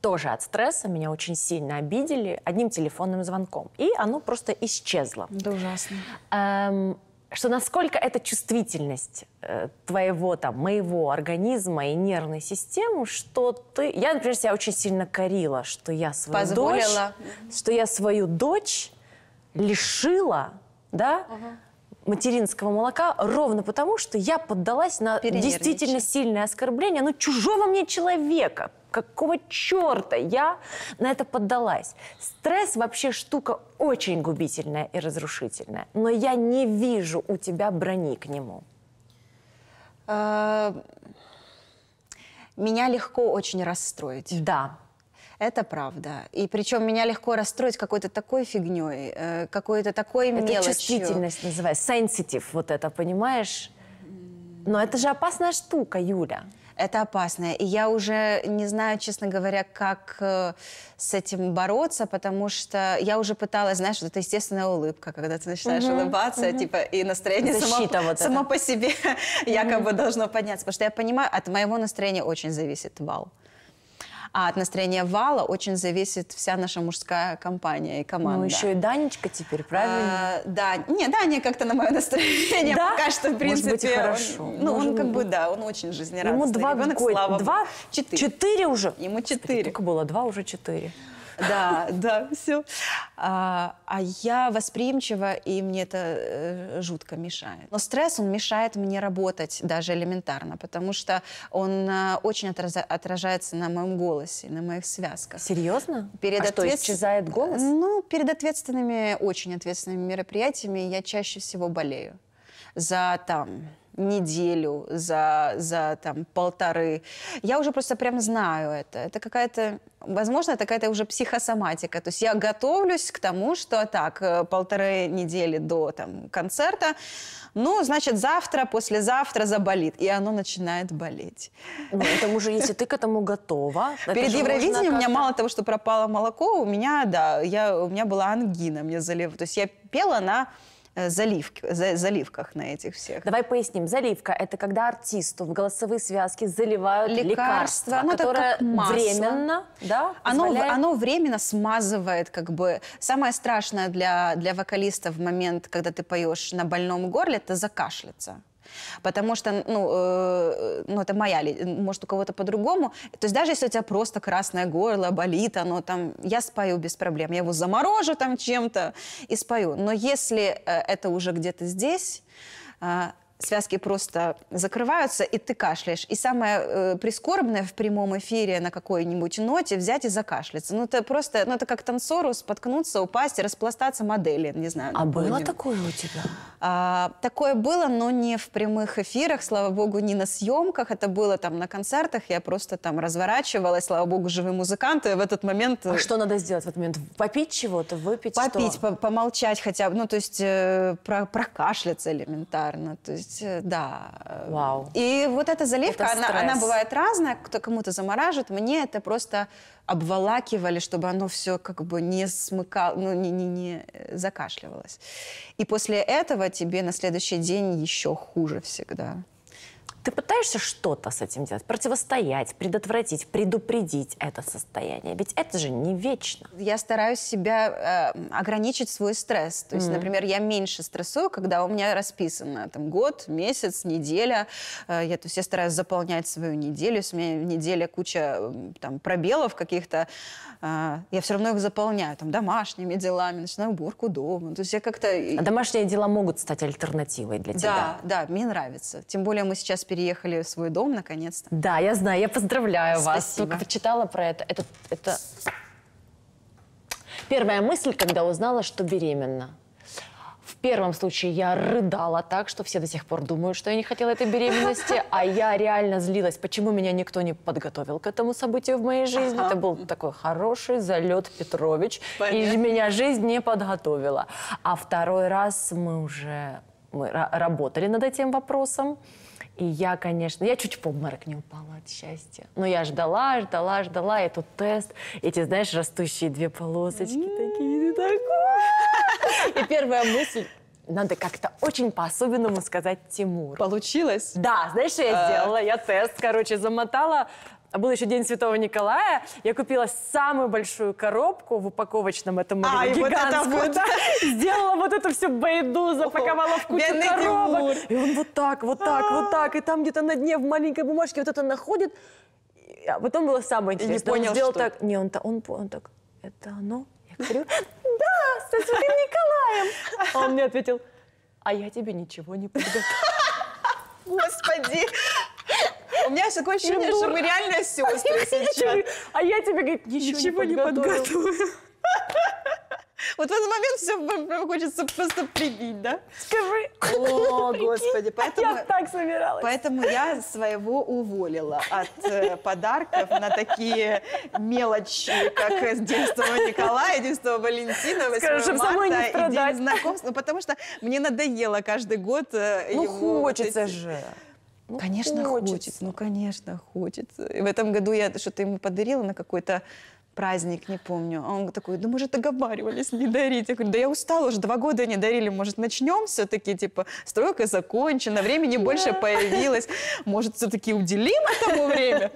Тоже от стресса меня очень сильно обидели одним телефонным звонком. И оно просто исчезло. Да ужасно. Эм, что насколько эта чувствительность э, твоего, там, моего организма и нервной системы, что ты... Я, например, себя очень сильно корила, что я свою Позволила. дочь... Что я свою дочь лишила, да, угу. материнского молока ровно потому, что я поддалась на действительно сильное оскорбление, ну, чужого мне человека, какого черта я на это поддалась? Стресс вообще штука очень губительная и разрушительная, но я не вижу у тебя брони к нему. Э, меня легко очень расстроить. Да. Это правда. И причем меня легко расстроить какой-то такой фигней, э, какой-то такой это мелочью. Это чувствительность называется, sensitive, вот это, понимаешь? Но это же опасная штука, Юля это опасно. И я уже не знаю, честно говоря, как э, с этим бороться, потому что я уже пыталась, знаешь, вот это естественная улыбка, когда ты начинаешь угу, улыбаться, угу. типа, и настроение само, вот само по себе угу. якобы должно подняться. Потому что я понимаю, от моего настроения очень зависит бал. А от настроения вала очень зависит вся наша мужская компания и ну, команда. Ну, еще и Данечка теперь, правильно? А, да, не, Даня как-то на мое настроение да? пока что, в принципе. Может быть, хорошо. Ну, он, ну, Может он как быть. бы, да, он очень жизнерадостный. Ему два, года, слава два, четыре. четыре уже? Ему четыре. Сколько было? Два, уже четыре. Да, да, все. А, а, я восприимчива, и мне это э, жутко мешает. Но стресс, он мешает мне работать даже элементарно, потому что он а, очень отражается на моем голосе, на моих связках. Серьезно? Перед а ответ... что, исчезает голос? Ну, перед ответственными, очень ответственными мероприятиями я чаще всего болею за там неделю, за, за там, полторы. Я уже просто прям знаю это. Это какая-то, возможно, это какая-то уже психосоматика. То есть я готовлюсь к тому, что так, э, полторы недели до там, концерта, ну, значит, завтра, послезавтра заболит. И оно начинает болеть. Потому уже если ты к этому готова... Перед Евровидением у меня мало того, что пропало молоко, у меня, да, я, у меня была ангина, мне залив... То есть я пела на Э, заливки, заливках на этих всех. Давай поясним. Заливка – это когда артисту в голосовые связки заливают лекарство, ну, которое временно, да, оно, оно временно смазывает, как бы. Самое страшное для, для вокалиста в момент, когда ты поешь на больном горле, это закашляться. Потому что, ну, э, ну это моя, может, у кого-то по-другому. То есть даже если у тебя просто красное горло, болит оно там, я спою без проблем. Я его заморожу там чем-то и спою. Но если э, это уже где-то здесь, а, связки просто закрываются, и ты кашляешь. И самое э, прискорбное в прямом эфире на какой-нибудь ноте взять и закашляться. Ну, это просто, ну, это как танцору споткнуться, упасть и распластаться модели, не знаю. А было такое у тебя? А, такое было, но не в прямых эфирах, слава богу, не на съемках. Это было там на концертах, я просто там разворачивалась, слава богу, живые музыканты в этот момент... Э, а что надо сделать в этот момент? Попить чего-то, выпить Попить, что? По помолчать хотя бы, ну, то есть э, про прокашляться элементарно, то есть есть, э, да. Вау. И вот эта заливка, это она, она бывает разная, кто кому-то замораживает. Мне это просто обволакивали, чтобы оно все как бы не смыкало, ну, не, не, не э, закашливалось. И после этого тебе на следующий день еще хуже всегда. Ты пытаешься что-то с этим делать, противостоять, предотвратить, предупредить это состояние. Ведь это же не вечно. Я стараюсь себя э, ограничить свой стресс. То есть, mm например, я меньше стрессую, когда у меня расписано там год, месяц, неделя. Э, я, то есть я стараюсь заполнять свою неделю. Если у меня неделя куча там пробелов каких-то, э, я все равно их заполняю там домашними делами, начинаю уборку дома. То есть я как-то... А домашние дела могут стать альтернативой для тебя. Да, да, мне нравится. Тем более мы сейчас переехали в свой дом наконец-то. Да, я знаю, я поздравляю Спасибо. вас. Только почитала про это. Это, это... Первая мысль, когда узнала, что беременна. В первом случае я рыдала так, что все до сих пор думают, что я не хотела этой беременности, а я реально злилась, почему меня никто не подготовил к этому событию в моей жизни. Ага. Это был такой хороший залет Петрович, Понятно. и меня жизнь не подготовила. А второй раз мы уже мы работали над этим вопросом. И я, конечно, я чуть в обморок не упала от счастья. Но я ждала, ждала, ждала этот тест. Эти, знаешь, растущие две полосочки такие. И первая мысль, надо как-то очень по-особенному сказать Тимур. Получилось? Да, знаешь, что я а. сделала? Я тест, короче, замотала был еще День Святого Николая, я купила самую большую коробку в упаковочном этом а, гигантскую, вот это вот. сделала вот эту всю байду, запаковала в кучу Бедный коробок. Тимур. И он вот так, вот так, вот а. так, и там где-то на дне в маленькой бумажке вот это находит. А потом было самое интересное. не понял, он сделал что? так, не, он, он, он, он так, это оно? Я говорю, да, со Святым Николаем. А он мне ответил, а я тебе ничего не подготовила. Господи, у меня такое ощущение, что мы реально сестры сейчас. А я тебе, говорит, ничего не подготовила. Вот в этот момент все хочется просто прибить, да? Скажи. О, господи. Поэтому, я так собиралась. Поэтому я своего уволила от э, подарков на такие мелочи, как э, детство Николая, детство Валентина, 8 марта и день знакомств. Ну, потому что мне надоело каждый год. Э, ну, хочется же. Ну, конечно, хочется. хочется. Ну, конечно, хочется. И в этом году я что-то ему подарила на какой-то праздник, не помню. А он такой, да мы же договаривались не дарить. Я говорю, да я устала уже, два года не дарили, может, начнем все-таки, типа, стройка закончена, времени больше появилось, может, все-таки уделим этому время?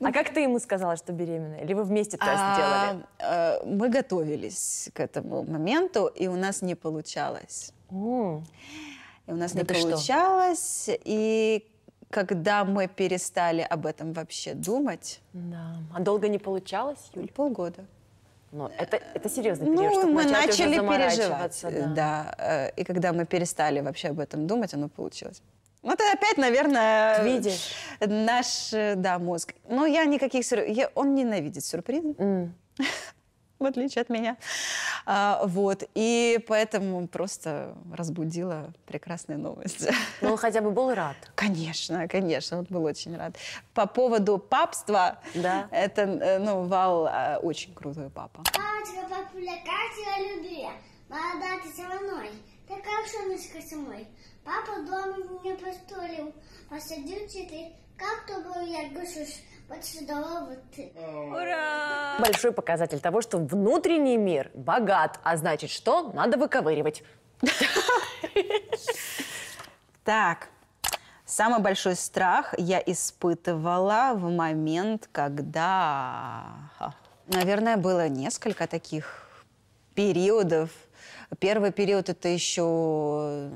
А как ты ему сказала, что беременна? Или вы вместе тест а, делали? Э, мы готовились к этому моменту, и у нас не получалось и у нас да не получалось. Что? И когда мы перестали об этом вообще думать... Да. А долго не получалось, Юль? Ну, полгода. Но ну, это, это серьезный ну, период, ну, чтобы мы начали переживать. Да. да, э, и когда мы перестали вообще об этом думать, оно получилось. Вот это опять, наверное, Видишь. наш э, да, мозг. Но я никаких сюр... он ненавидит сюрпризы. Mm. в отличие от меня. А, вот, и поэтому просто разбудила прекрасная новость. Ну, он хотя бы был рад. Конечно, конечно, он был очень рад. По поводу папства, да. это, э, ну, Вал э, очень крутой папа. Мамочка, папуля, тебя люблю, молода ты со мной, ты как со мной. Папа дома меня построил, посадил цветы, как тобой я гушу, вот сюда, вот Ура! Большой показатель того, что внутренний мир богат, а значит, что надо выковыривать. Так, самый большой страх я испытывала в момент, когда... Наверное, было несколько таких периодов. Первый период это еще,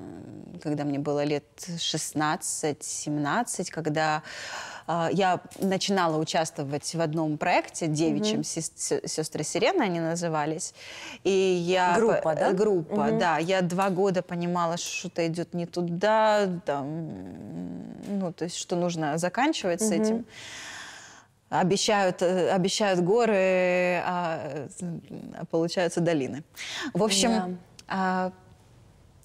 когда мне было лет 16-17, когда а, я начинала участвовать в одном проекте девичьим mm-hmm. сестры Сирены они назывались. И я... Группа, да? Группа, mm-hmm. да. Я два года понимала, что что-то идет не туда, там, ну, то есть, что нужно заканчивать mm-hmm. с этим обещают, э, обещают горы, а получаются долины. В общем, yeah. А,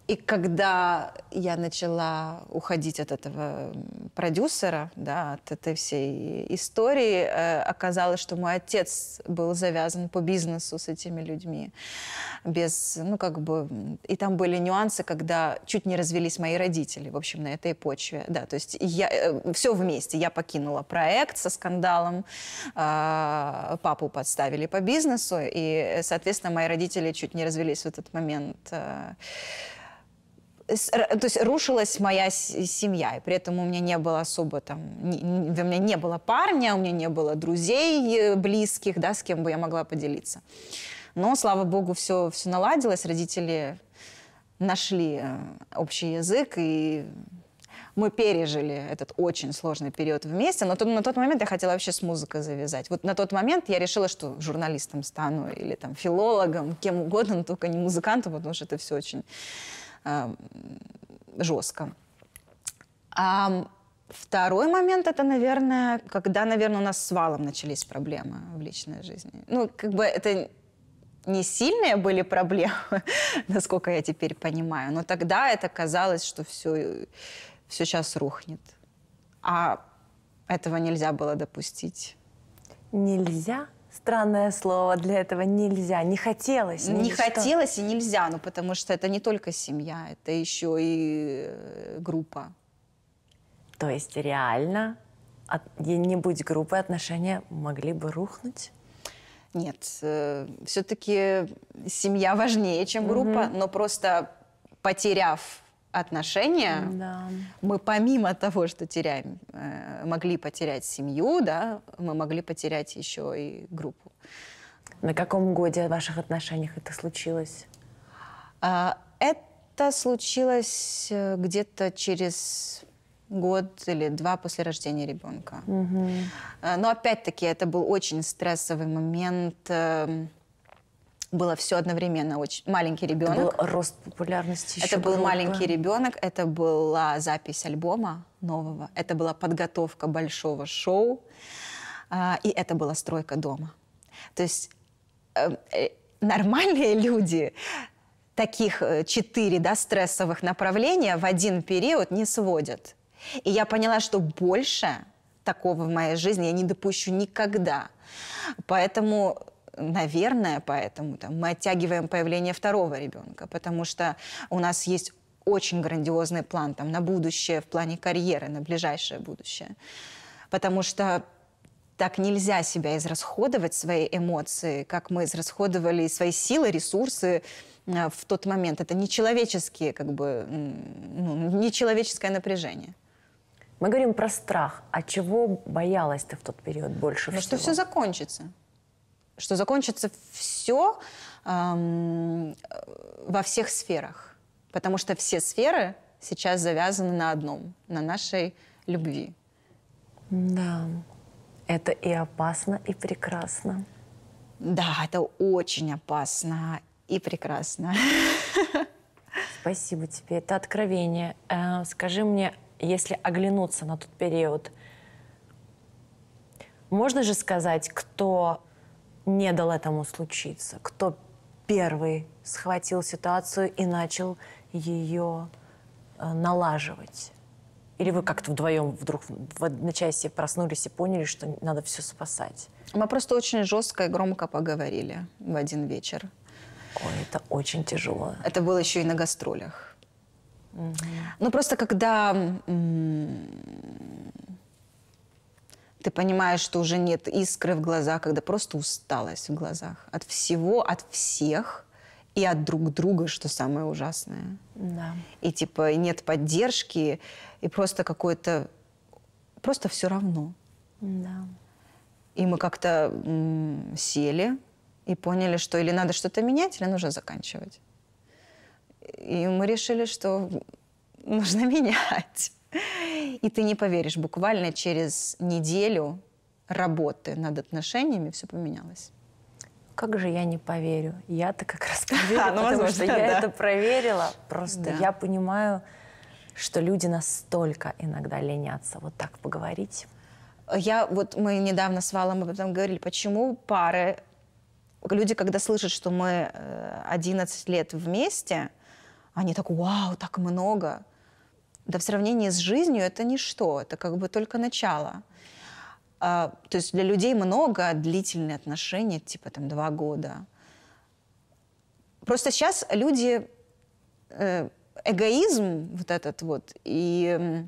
и когда я начала уходить от этого продюсера, да, от этой всей истории, э, оказалось, что мой отец был завязан по бизнесу с этими людьми. Без, ну, как бы... И там были нюансы, когда чуть не развелись мои родители, в общем, на этой почве. Да, то есть я... Э, Все вместе. Я покинула проект со скандалом. А, папу подставили по бизнесу. И, э, соответственно, мои родители чуть не развелись в этот момент то есть рушилась моя семья, и при этом у меня не было особо там, у меня не было парня, у меня не было друзей э, близких, да, с кем бы я могла поделиться. Но, слава богу, все, все наладилось, родители нашли э, общий язык, и мы пережили этот очень сложный период вместе, но тот, на тот момент я хотела вообще с музыкой завязать. Вот на тот момент я решила, что журналистом стану или там филологом, кем угодно, но только не музыкантом, потому что это все очень Э, жестко. А Второй момент это, наверное, когда, наверное, у нас с валом начались проблемы в личной жизни. Ну, как бы это не сильные были проблемы, насколько я теперь понимаю, но тогда это казалось, что все, все сейчас рухнет. А этого нельзя было допустить. Нельзя? странное слово для этого нельзя, не хотелось. Не что. хотелось и нельзя, ну потому что это не только семья, это еще и э, группа. То есть реально от, не будь группы отношения могли бы рухнуть? Нет, э, все-таки семья важнее, чем группа, mm-hmm. но просто потеряв отношения, да. мы помимо того, что теряем, э, могли потерять семью, да, мы могли потерять еще и группу. На каком годе в ваших отношениях это случилось? А, это случилось э, где-то через год или два после рождения ребенка. Угу. Но опять-таки это был очень стрессовый момент эм, было все одновременно. Очень маленький ребенок. Это был рост популярности. Это был громко. маленький ребенок, это была запись альбома нового, это была подготовка большого шоу, а, и это была стройка дома. То есть э, э, нормальные люди таких э, четыре да, стрессовых направления в один период не сводят. И я поняла, что больше такого в моей жизни я не допущу никогда. Поэтому наверное, поэтому там, мы оттягиваем появление второго ребенка, потому что у нас есть очень грандиозный план там, на будущее, в плане карьеры, на ближайшее будущее. Потому что так нельзя себя израсходовать, свои эмоции, как мы израсходовали свои силы, ресурсы э, в тот момент. Это нечеловеческие, как бы, ну, нечеловеческое напряжение. Мы говорим про страх. А чего боялась ты в тот период больше ну, всего? Что все закончится что закончится все эм, во всех сферах, потому что все сферы сейчас завязаны на одном, на нашей любви. Да, это и опасно, и прекрасно. Да, это очень опасно и прекрасно. Спасибо тебе, это откровение. Э, скажи мне, если оглянуться на тот период, можно же сказать, кто не дал этому случиться, кто первый схватил ситуацию и начал ее э, налаживать? Или вы как-то вдвоем вдруг в одночасье проснулись и поняли, что надо все спасать? Мы просто очень жестко и громко поговорили в один вечер. Ой, это очень тяжело. Это было еще и на гастролях. Угу. Ну, просто когда ты понимаешь, что уже нет искры в глазах, когда просто усталость в глазах. От всего, от всех и от друг друга, что самое ужасное. Да. И типа нет поддержки, и просто какое-то... Просто все равно. Да. И мы как-то сели и поняли, что или надо что-то менять, или нужно заканчивать. И мы решили, что нужно менять. И ты не поверишь, буквально через неделю работы над отношениями все поменялось. Как же я не поверю? Я-то как раз поверю, а, ну, потому возможно, что да. я это проверила. Просто да. я понимаю, что люди настолько иногда ленятся вот так поговорить. Я вот мы недавно с Валом об этом говорили, почему пары, люди, когда слышат, что мы 11 э, лет вместе, они так, вау, так много да в сравнении с жизнью это ничто, это как бы только начало. А, то есть для людей много длительные отношения, типа там два года. Просто сейчас люди э, эгоизм вот этот вот и,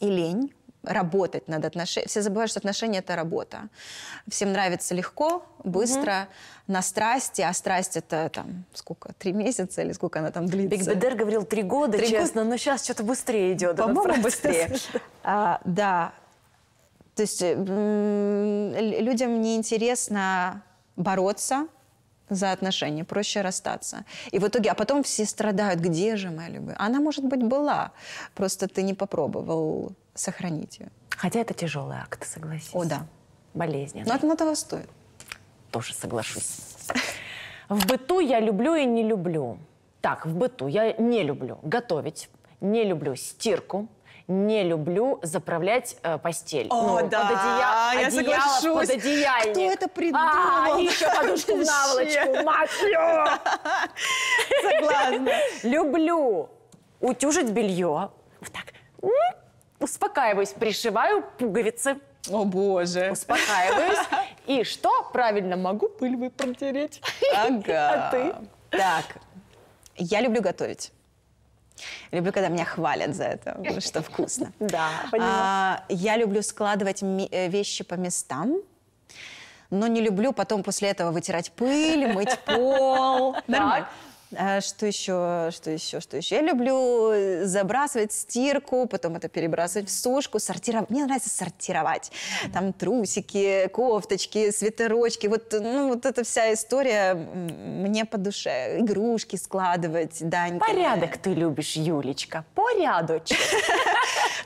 и лень работать над отношениями. Все забывают, что отношения – это работа. Всем нравится легко, быстро, mm на страсти, а страсть – это там сколько, три месяца или сколько она там длится? Бигбедер говорил три года, три честно, год... но сейчас что-то быстрее идет. По-моему, быстрее. а, да. То есть э, людям неинтересно бороться, за отношения, проще расстаться. И в итоге, а потом все страдают, где же моя любовь? Она, может быть, была, просто ты не попробовал сохранить ее. Хотя это тяжелый акт, согласись. О, да. Болезненно. Но это на того стоит. Тоже соглашусь. В быту я люблю и не люблю. Так, в быту я не люблю готовить, не люблю стирку, не люблю заправлять э, постель. О, ну, да, под одея... я одеяло, соглашусь. Под одеяльник. Кто это придумал? А, еще подушку в наволочку. Мать Согласна. Люблю утюжить белье. Вот так успокаиваюсь, пришиваю пуговицы. О боже. Успокаиваюсь. И что? Правильно, могу пыльвы протереть. Ага. А ты? Так, я люблю готовить. Люблю, когда меня хвалят за это, что вкусно. Да, понимаю. А, я люблю складывать э, вещи по местам но не люблю потом после этого вытирать пыль, мыть пол. Нормально. А что еще? Что еще? Что еще? Я люблю э, забрасывать стирку, потом это перебрасывать в сушку, сортировать. Мне нравится сортировать. Там трусики, кофточки, свитерочки. Вот, ну, вот эта вся история мне по душе. Игрушки складывать, Данька. Порядок ты любишь, Юлечка. Порядочек.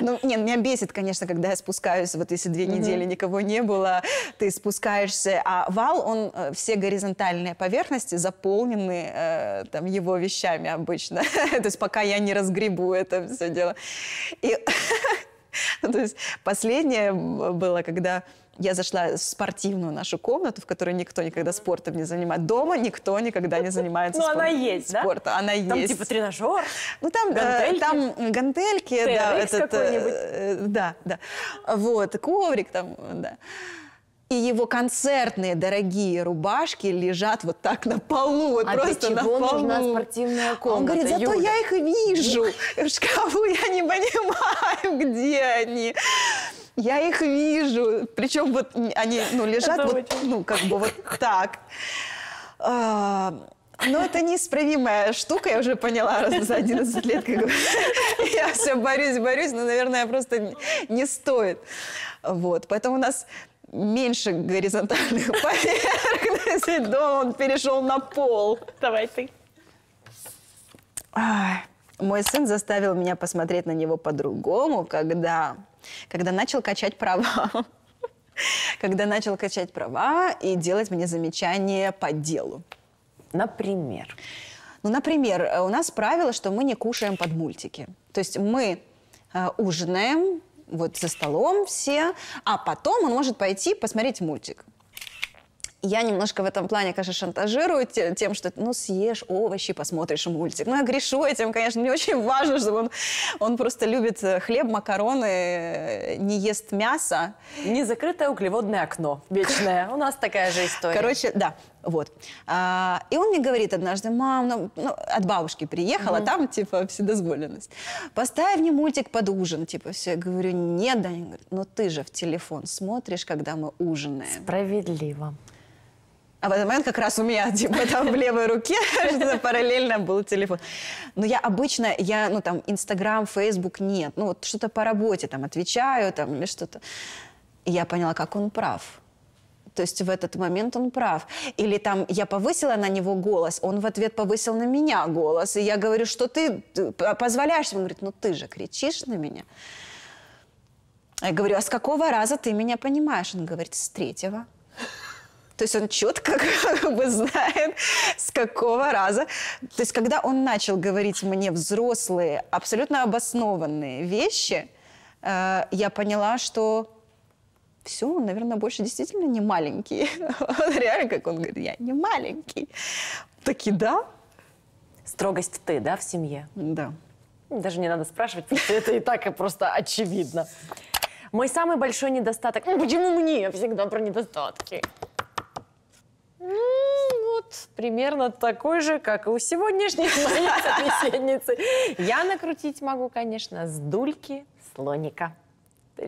Ну, нет, меня бесит, конечно, когда я спускаюсь, вот если две недели никого не было, ты спускаешься, а вал, он э, все горизонтальные поверхности заполнены э, там, его вещами обычно. То есть пока я не разгребу это все дело. И ну, то есть последнее было, когда я зашла в спортивную нашу комнату, в которой никто никогда спортом не занимает. Дома никто никогда не занимается спортом. Ну, она есть, да? Спорта, она там, есть. Там типа тренажер, Ну, там э, гантельки, там гантельки да. Этот, э, да, да. Вот, коврик там, да. И его концертные дорогие рубашки лежат вот так на полу, вот а просто на полу. нужна спортивная а комната? Он говорит, зато Юля. я их вижу, в шкафу я не понимаю, где они. Я их вижу, причем вот они ну, лежат вот, ну, как бы вот так. А, но ну, это неисправимая штука, я уже поняла раз за 11 лет, как я все борюсь, борюсь, но, наверное, просто не стоит. Вот, поэтому у нас меньше горизонтальных поверхностей, дома он перешел на пол. Давай ты. Мой сын заставил меня посмотреть на него по-другому, когда, когда начал качать права. Когда начал качать права и делать мне замечания по делу. Например? Ну, например, э, у нас правило, что мы не кушаем под мультики. То есть мы э, ужинаем, вот за столом все, а потом он может пойти посмотреть мультик. Я немножко в этом плане, конечно, шантажирую тем, что ну съешь овощи, посмотришь мультик. Ну я грешу этим, конечно, мне очень важно, чтобы он, он просто любит э, хлеб, макароны, э, не ест мясо. Незакрытое углеводное окно вечное. У нас такая же история. Короче, да. Вот. А, и он мне говорит однажды, мам, ну, ну от бабушки приехала, mm-hmm. там, типа, вседозволенность. Поставь мне мультик под ужин, типа, все. Я говорю, нет, Даня, говорит, ну ты же в телефон смотришь, когда мы ужинаем. Справедливо. А в этот момент как раз у меня, типа, там в левой руке параллельно был телефон. Но я обычно, я, ну, там, Инстаграм, Фейсбук нет. Ну, вот что-то по работе, там, отвечаю, там, или что-то. И я поняла, как он прав. То есть в этот момент он прав. Или там я повысила на него голос, он в ответ повысил на меня голос. И я говорю, что ты позволяешь? Он говорит, ну ты же кричишь на меня. Я говорю, а с какого раза ты меня понимаешь? Он говорит, с третьего. То есть он четко как бы знает, с какого раза. То есть когда он начал говорить мне взрослые, абсолютно обоснованные вещи, э, я поняла, что все, он, наверное, больше действительно не маленький. Реально, как он говорит, я не маленький. Таки да. Строгость ты, да, в семье? Да. Даже не надо спрашивать, потому что это и так и просто очевидно. Мой самый большой недостаток... Ну, почему мне всегда про недостатки? Ну, вот, примерно такой же, как и у сегодняшней моей собеседницы. Я накрутить могу, конечно, с дульки слоника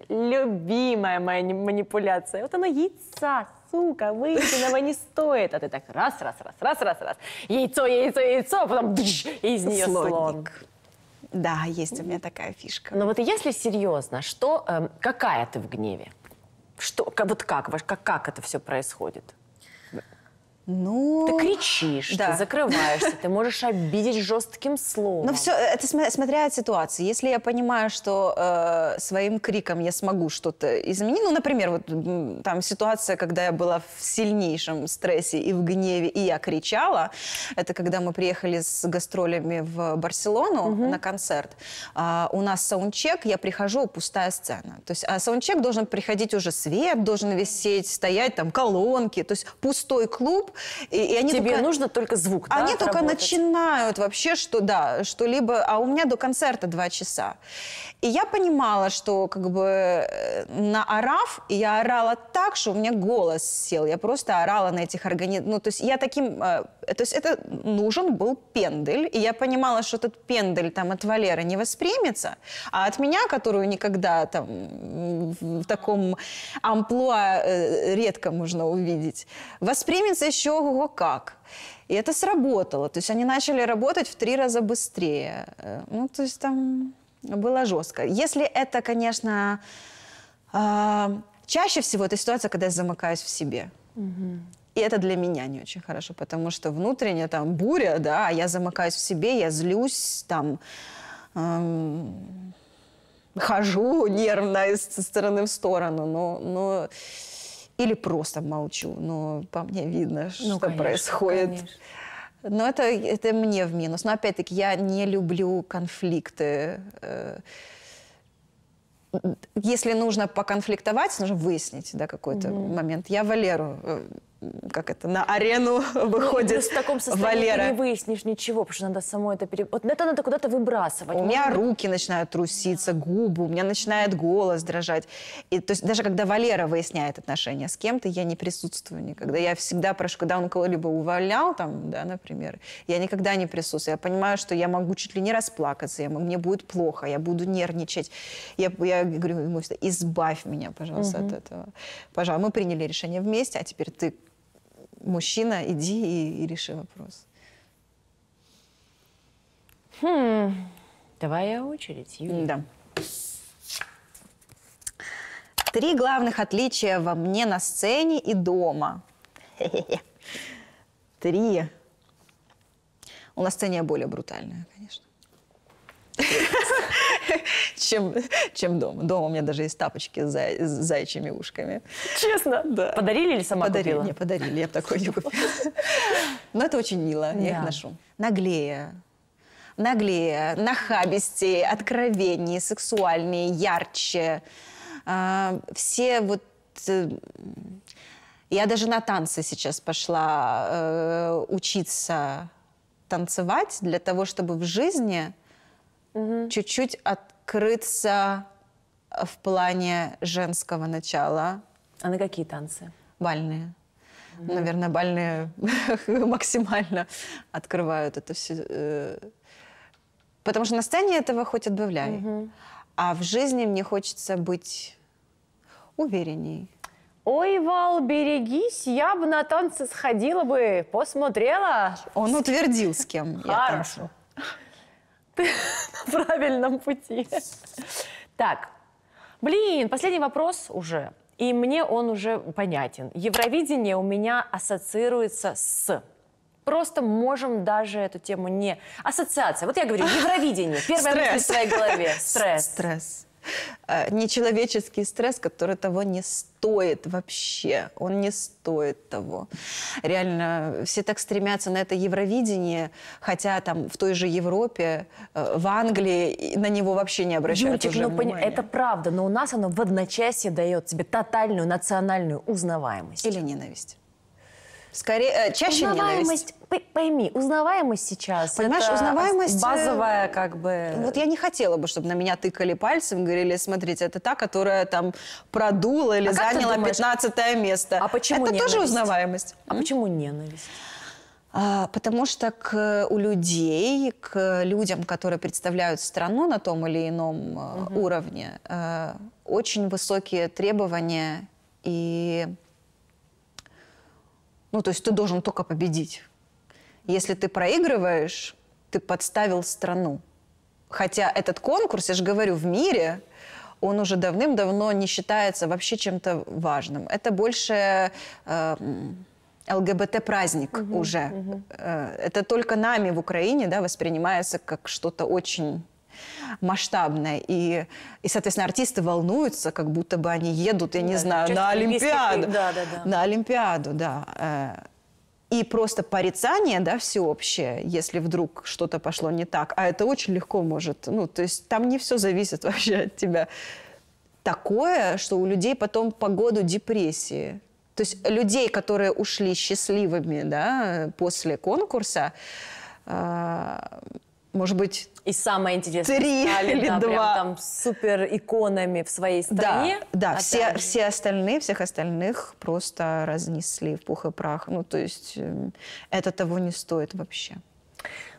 любимая моя манипуляция. Вот она яйца, сука, выеденного не стоит. А ты так раз, раз, раз, раз, раз, раз. Яйцо, яйцо, яйцо, а потом дыш, из нее слоник. слон. Да, есть у меня такая фишка. Но ну вот если серьезно, что, э, какая ты в гневе? Что, как, вот как, как, как это все происходит? Ну... Ты кричишь, да. ты закрываешься, ты можешь обидеть жестким словом. Но ну, все, это смотря, от ситуации. Если я понимаю, что э, своим криком я смогу что-то изменить, ну, например, вот там ситуация, когда я была в сильнейшем стрессе и в гневе, и я кричала, это когда мы приехали с гастролями в Барселону угу. на концерт. А, у нас саундчек, я прихожу, пустая сцена. То есть а саундчек должен приходить уже свет, должен висеть, стоять там колонки, то есть пустой клуб, и, и они Тебе только, нужно только звук, Они да, только отработать. начинают вообще, что да, что-либо... А у меня до концерта два часа. И я понимала, что как бы э, на орав, я орала так, что у меня голос сел. Я просто орала на этих организмах. Ну, то есть я таким э, Э, то есть это нужен был пендель, и я понимала, что этот пендель там от Валеры не воспримется, а от меня, которую никогда там в таком амплуа э, редко можно увидеть, воспримется еще ого как. И это сработало. То есть они начали работать в три раза быстрее. Э, ну, то есть там было жестко. Если это, конечно, э, чаще всего это ситуация, когда я замыкаюсь в себе. Угу. И это для меня не очень хорошо, потому что внутренняя там буря, да, а я замыкаюсь в себе, я злюсь, там эм, хожу нервно из стороны в сторону, но, но или просто молчу, но по мне видно, ну, что ну, конечно, происходит. Конечно. Но это, это мне в минус. Но опять-таки я не люблю конфликты. Э, если нужно поконфликтовать, нужно выяснить да, какой-то mm-hmm. момент. Я Валеру э, как это, на арену ну, выходит в таком состоянии Валера. не выяснишь ничего, потому что надо само это пере... Вот это надо куда-то выбрасывать. У меня руки начинают труситься, губы, у меня начинает голос дрожать. И, то есть даже когда Валера выясняет отношения с кем-то, я не присутствую никогда. Я всегда прошу, когда он кого-либо увольнял, там, да, например, я никогда не присутствую. Я понимаю, что я могу чуть ли не расплакаться, я, мне будет плохо, я буду нервничать. Я, я говорю ему всегда, избавь меня, пожалуйста, угу. от этого. Пожалуйста, мы приняли решение вместе, а теперь ты мужчина, иди и, и реши вопрос. Хм, твоя очередь, Юлия. Да. Три главных отличия во мне на сцене и дома. Три. У нас сцене более брутальная, конечно. чем, чем дома. Дома у меня даже есть тапочки с, зай, с зайчими ушками. Честно? Да. Подарили или сама подарили, купила? Не, подарили, я бы такой не купила. Но это очень мило, я их ношу. Наглее, наглее, нахабистее, откровеннее, сексуальнее, ярче. А, все вот... Э, я даже на танцы сейчас пошла э, учиться танцевать для того, чтобы в жизни угу. чуть-чуть открыться в плане женского начала. А на какие танцы? Бальные. Угу. Наверное, бальные максимально открывают это все. Э, потому что на сцене этого хоть отбавляй. Угу. А в жизни мне хочется быть уверенней. Ой, Вал, берегись, я бы на танцы сходила бы, посмотрела. Он утвердил, с кем я Хорошо. танцую ты на правильном пути. Так, блин, последний вопрос уже. И мне он уже понятен. Евровидение у меня ассоциируется с просто можем даже эту тему не... Ассоциация. Вот я говорю, Евровидение. Первая мысль в твоей голове. Стресс. Стресс. Э, нечеловеческий стресс, который того не стоит вообще. Он не стоит того. Реально, все так стремятся на это Евровидение, хотя там в той же Европе, э, в Англии на него вообще не обращают Юрчик, уже ну, внимания. Это правда, но у нас оно в одночасье дает тебе тотальную национальную узнаваемость. Или ненависть. Скорее, э, чаще узнаваемость, ненависть. Пойми, узнаваемость сейчас. Понимаешь, это узнаваемость... Э, базовая как бы... Вот я не хотела бы, чтобы на меня тыкали пальцем, говорили, смотрите, это та, которая там продула или а заняла думаешь, 15 место. А почему Это ненависть? тоже узнаваемость. А почему ненависть? А, потому что к, у людей, к людям, которые представляют страну на том или ином угу. уровне, очень высокие требования и ну, то есть ты должен только победить. Если ты проигрываешь, ты подставил страну. Хотя этот конкурс, я же говорю, в мире он уже давным-давно не считается вообще чем-то важным. Это больше э, ЛГБТ-праздник угу, уже. Угу. Это только нами в Украине да, воспринимается как что-то очень масштабная И, и, соответственно, артисты волнуются, как будто бы они едут, я не знаю, на Олимпиаду. Да, да, да. На Олимпиаду, да. Э, и просто порицание, да, всеобщее, если вдруг что-то пошло не так. А это очень легко может. Ну, то есть там не все зависит вообще от тебя. Такое, что у людей потом по году депрессии. То есть людей, которые ушли счастливыми, да, после конкурса, э, может быть, и самое интересное, три стали, или да, два. Прям, там супер иконами в своей стране. Да, да все, все остальные, всех остальных просто разнесли в пух и прах. Ну, то есть эм, это того не стоит вообще.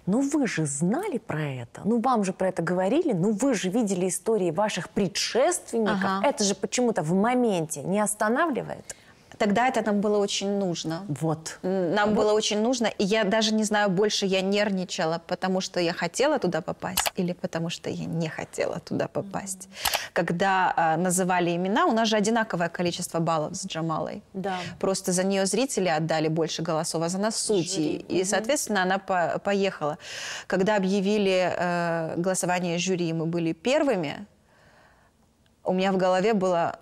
Ну вы же знали про это, ну вам же про это говорили, ну вы же видели истории ваших предшественников. Ага. Это же почему-то в моменте не останавливает. Тогда это нам было очень нужно. Вот. Нам вот. было очень нужно. И я даже не знаю, больше я нервничала, потому что я хотела туда попасть или потому что я не хотела туда попасть. Mm-hmm. Когда а, называли имена, у нас же одинаковое количество баллов с Джамалой. Да. Просто за нее зрители отдали больше голосов, а за нас судьи. Жюри. И, соответственно, mm-hmm. она по поехала. Когда объявили э, голосование жюри, мы были первыми, у меня в голове было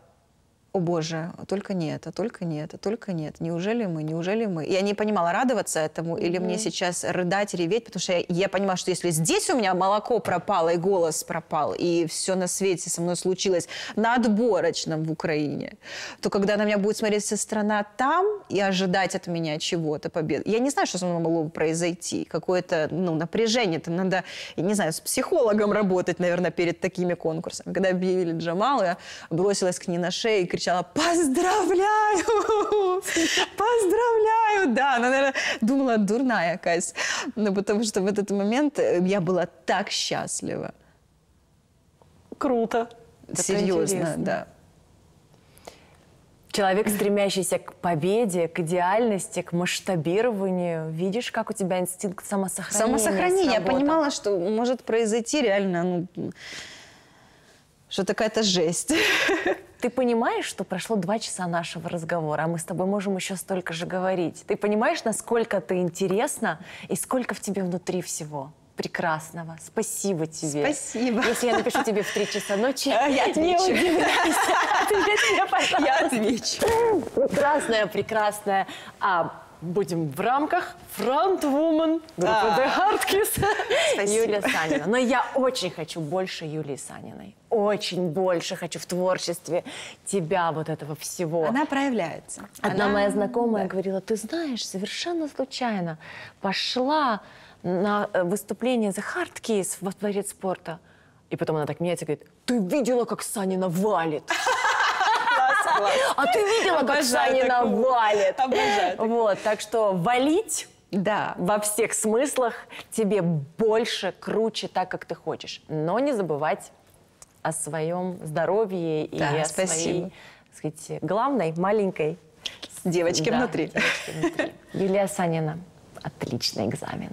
о боже, только не это, а только не это, а только нет. Неужели мы, неужели мы? Я не понимала, радоваться этому или mm-hmm. мне сейчас рыдать, реветь, потому что я, я понимала, что если здесь у меня молоко пропало, и голос пропал, и все на свете со мной случилось на отборочном в Украине, то когда на меня будет смотреть вся страна там и ожидать от меня чего-то, победы, я не знаю, что со мной могло произойти. Какое-то ну, напряжение, это надо, я не знаю, с психологом работать, наверное, перед такими конкурсами. Когда объявили Джамалу, я бросилась к ней на шею и кричала «Поздравляю! Поздравляю!» Да, она, наверное, думала дурная якась. но ну, потому что в этот момент э, я была так счастлива. Круто. Это Серьезно, интересно. да. Человек, стремящийся к победе, к идеальности, к масштабированию. Видишь, как у тебя инстинкт самосохранения Самосохранение. Сработал. Я понимала, что может произойти реально, ну, что такая-то жесть. Ты понимаешь, что прошло два часа нашего разговора, а мы с тобой можем еще столько же говорить. Ты понимаешь, насколько ты интересна и сколько в тебе внутри всего? прекрасного. Спасибо тебе. Спасибо. Если я напишу тебе в три часа ночи, э, я отвечу. не удивляйся. Ответь мне, пожалуйста. Я отвечу. Прекрасная, прекрасная. А, будем в рамках фронтвумен группы The Hardkiss. Юлия Санина. Но я очень хочу больше Юлии Саниной. Очень больше хочу в творчестве тебя, вот этого всего. Она проявляется. Одна Она... моя знакомая да. говорила, ты знаешь, совершенно случайно пошла на э, выступление The Hardkiss во дворец спорта. И потом она так меняется и говорит, ты видела, как Санина валит? А ты видела, как Саня навалит? Вот, так что валить да, во всех смыслах тебе больше, круче, так, как ты хочешь. Но не забывать о своем здоровье и да, о спасибо. своей, так сказать, главной, маленькой девочке да, внутри. Девочке внутри. Юлия Санина, отличный экзамен.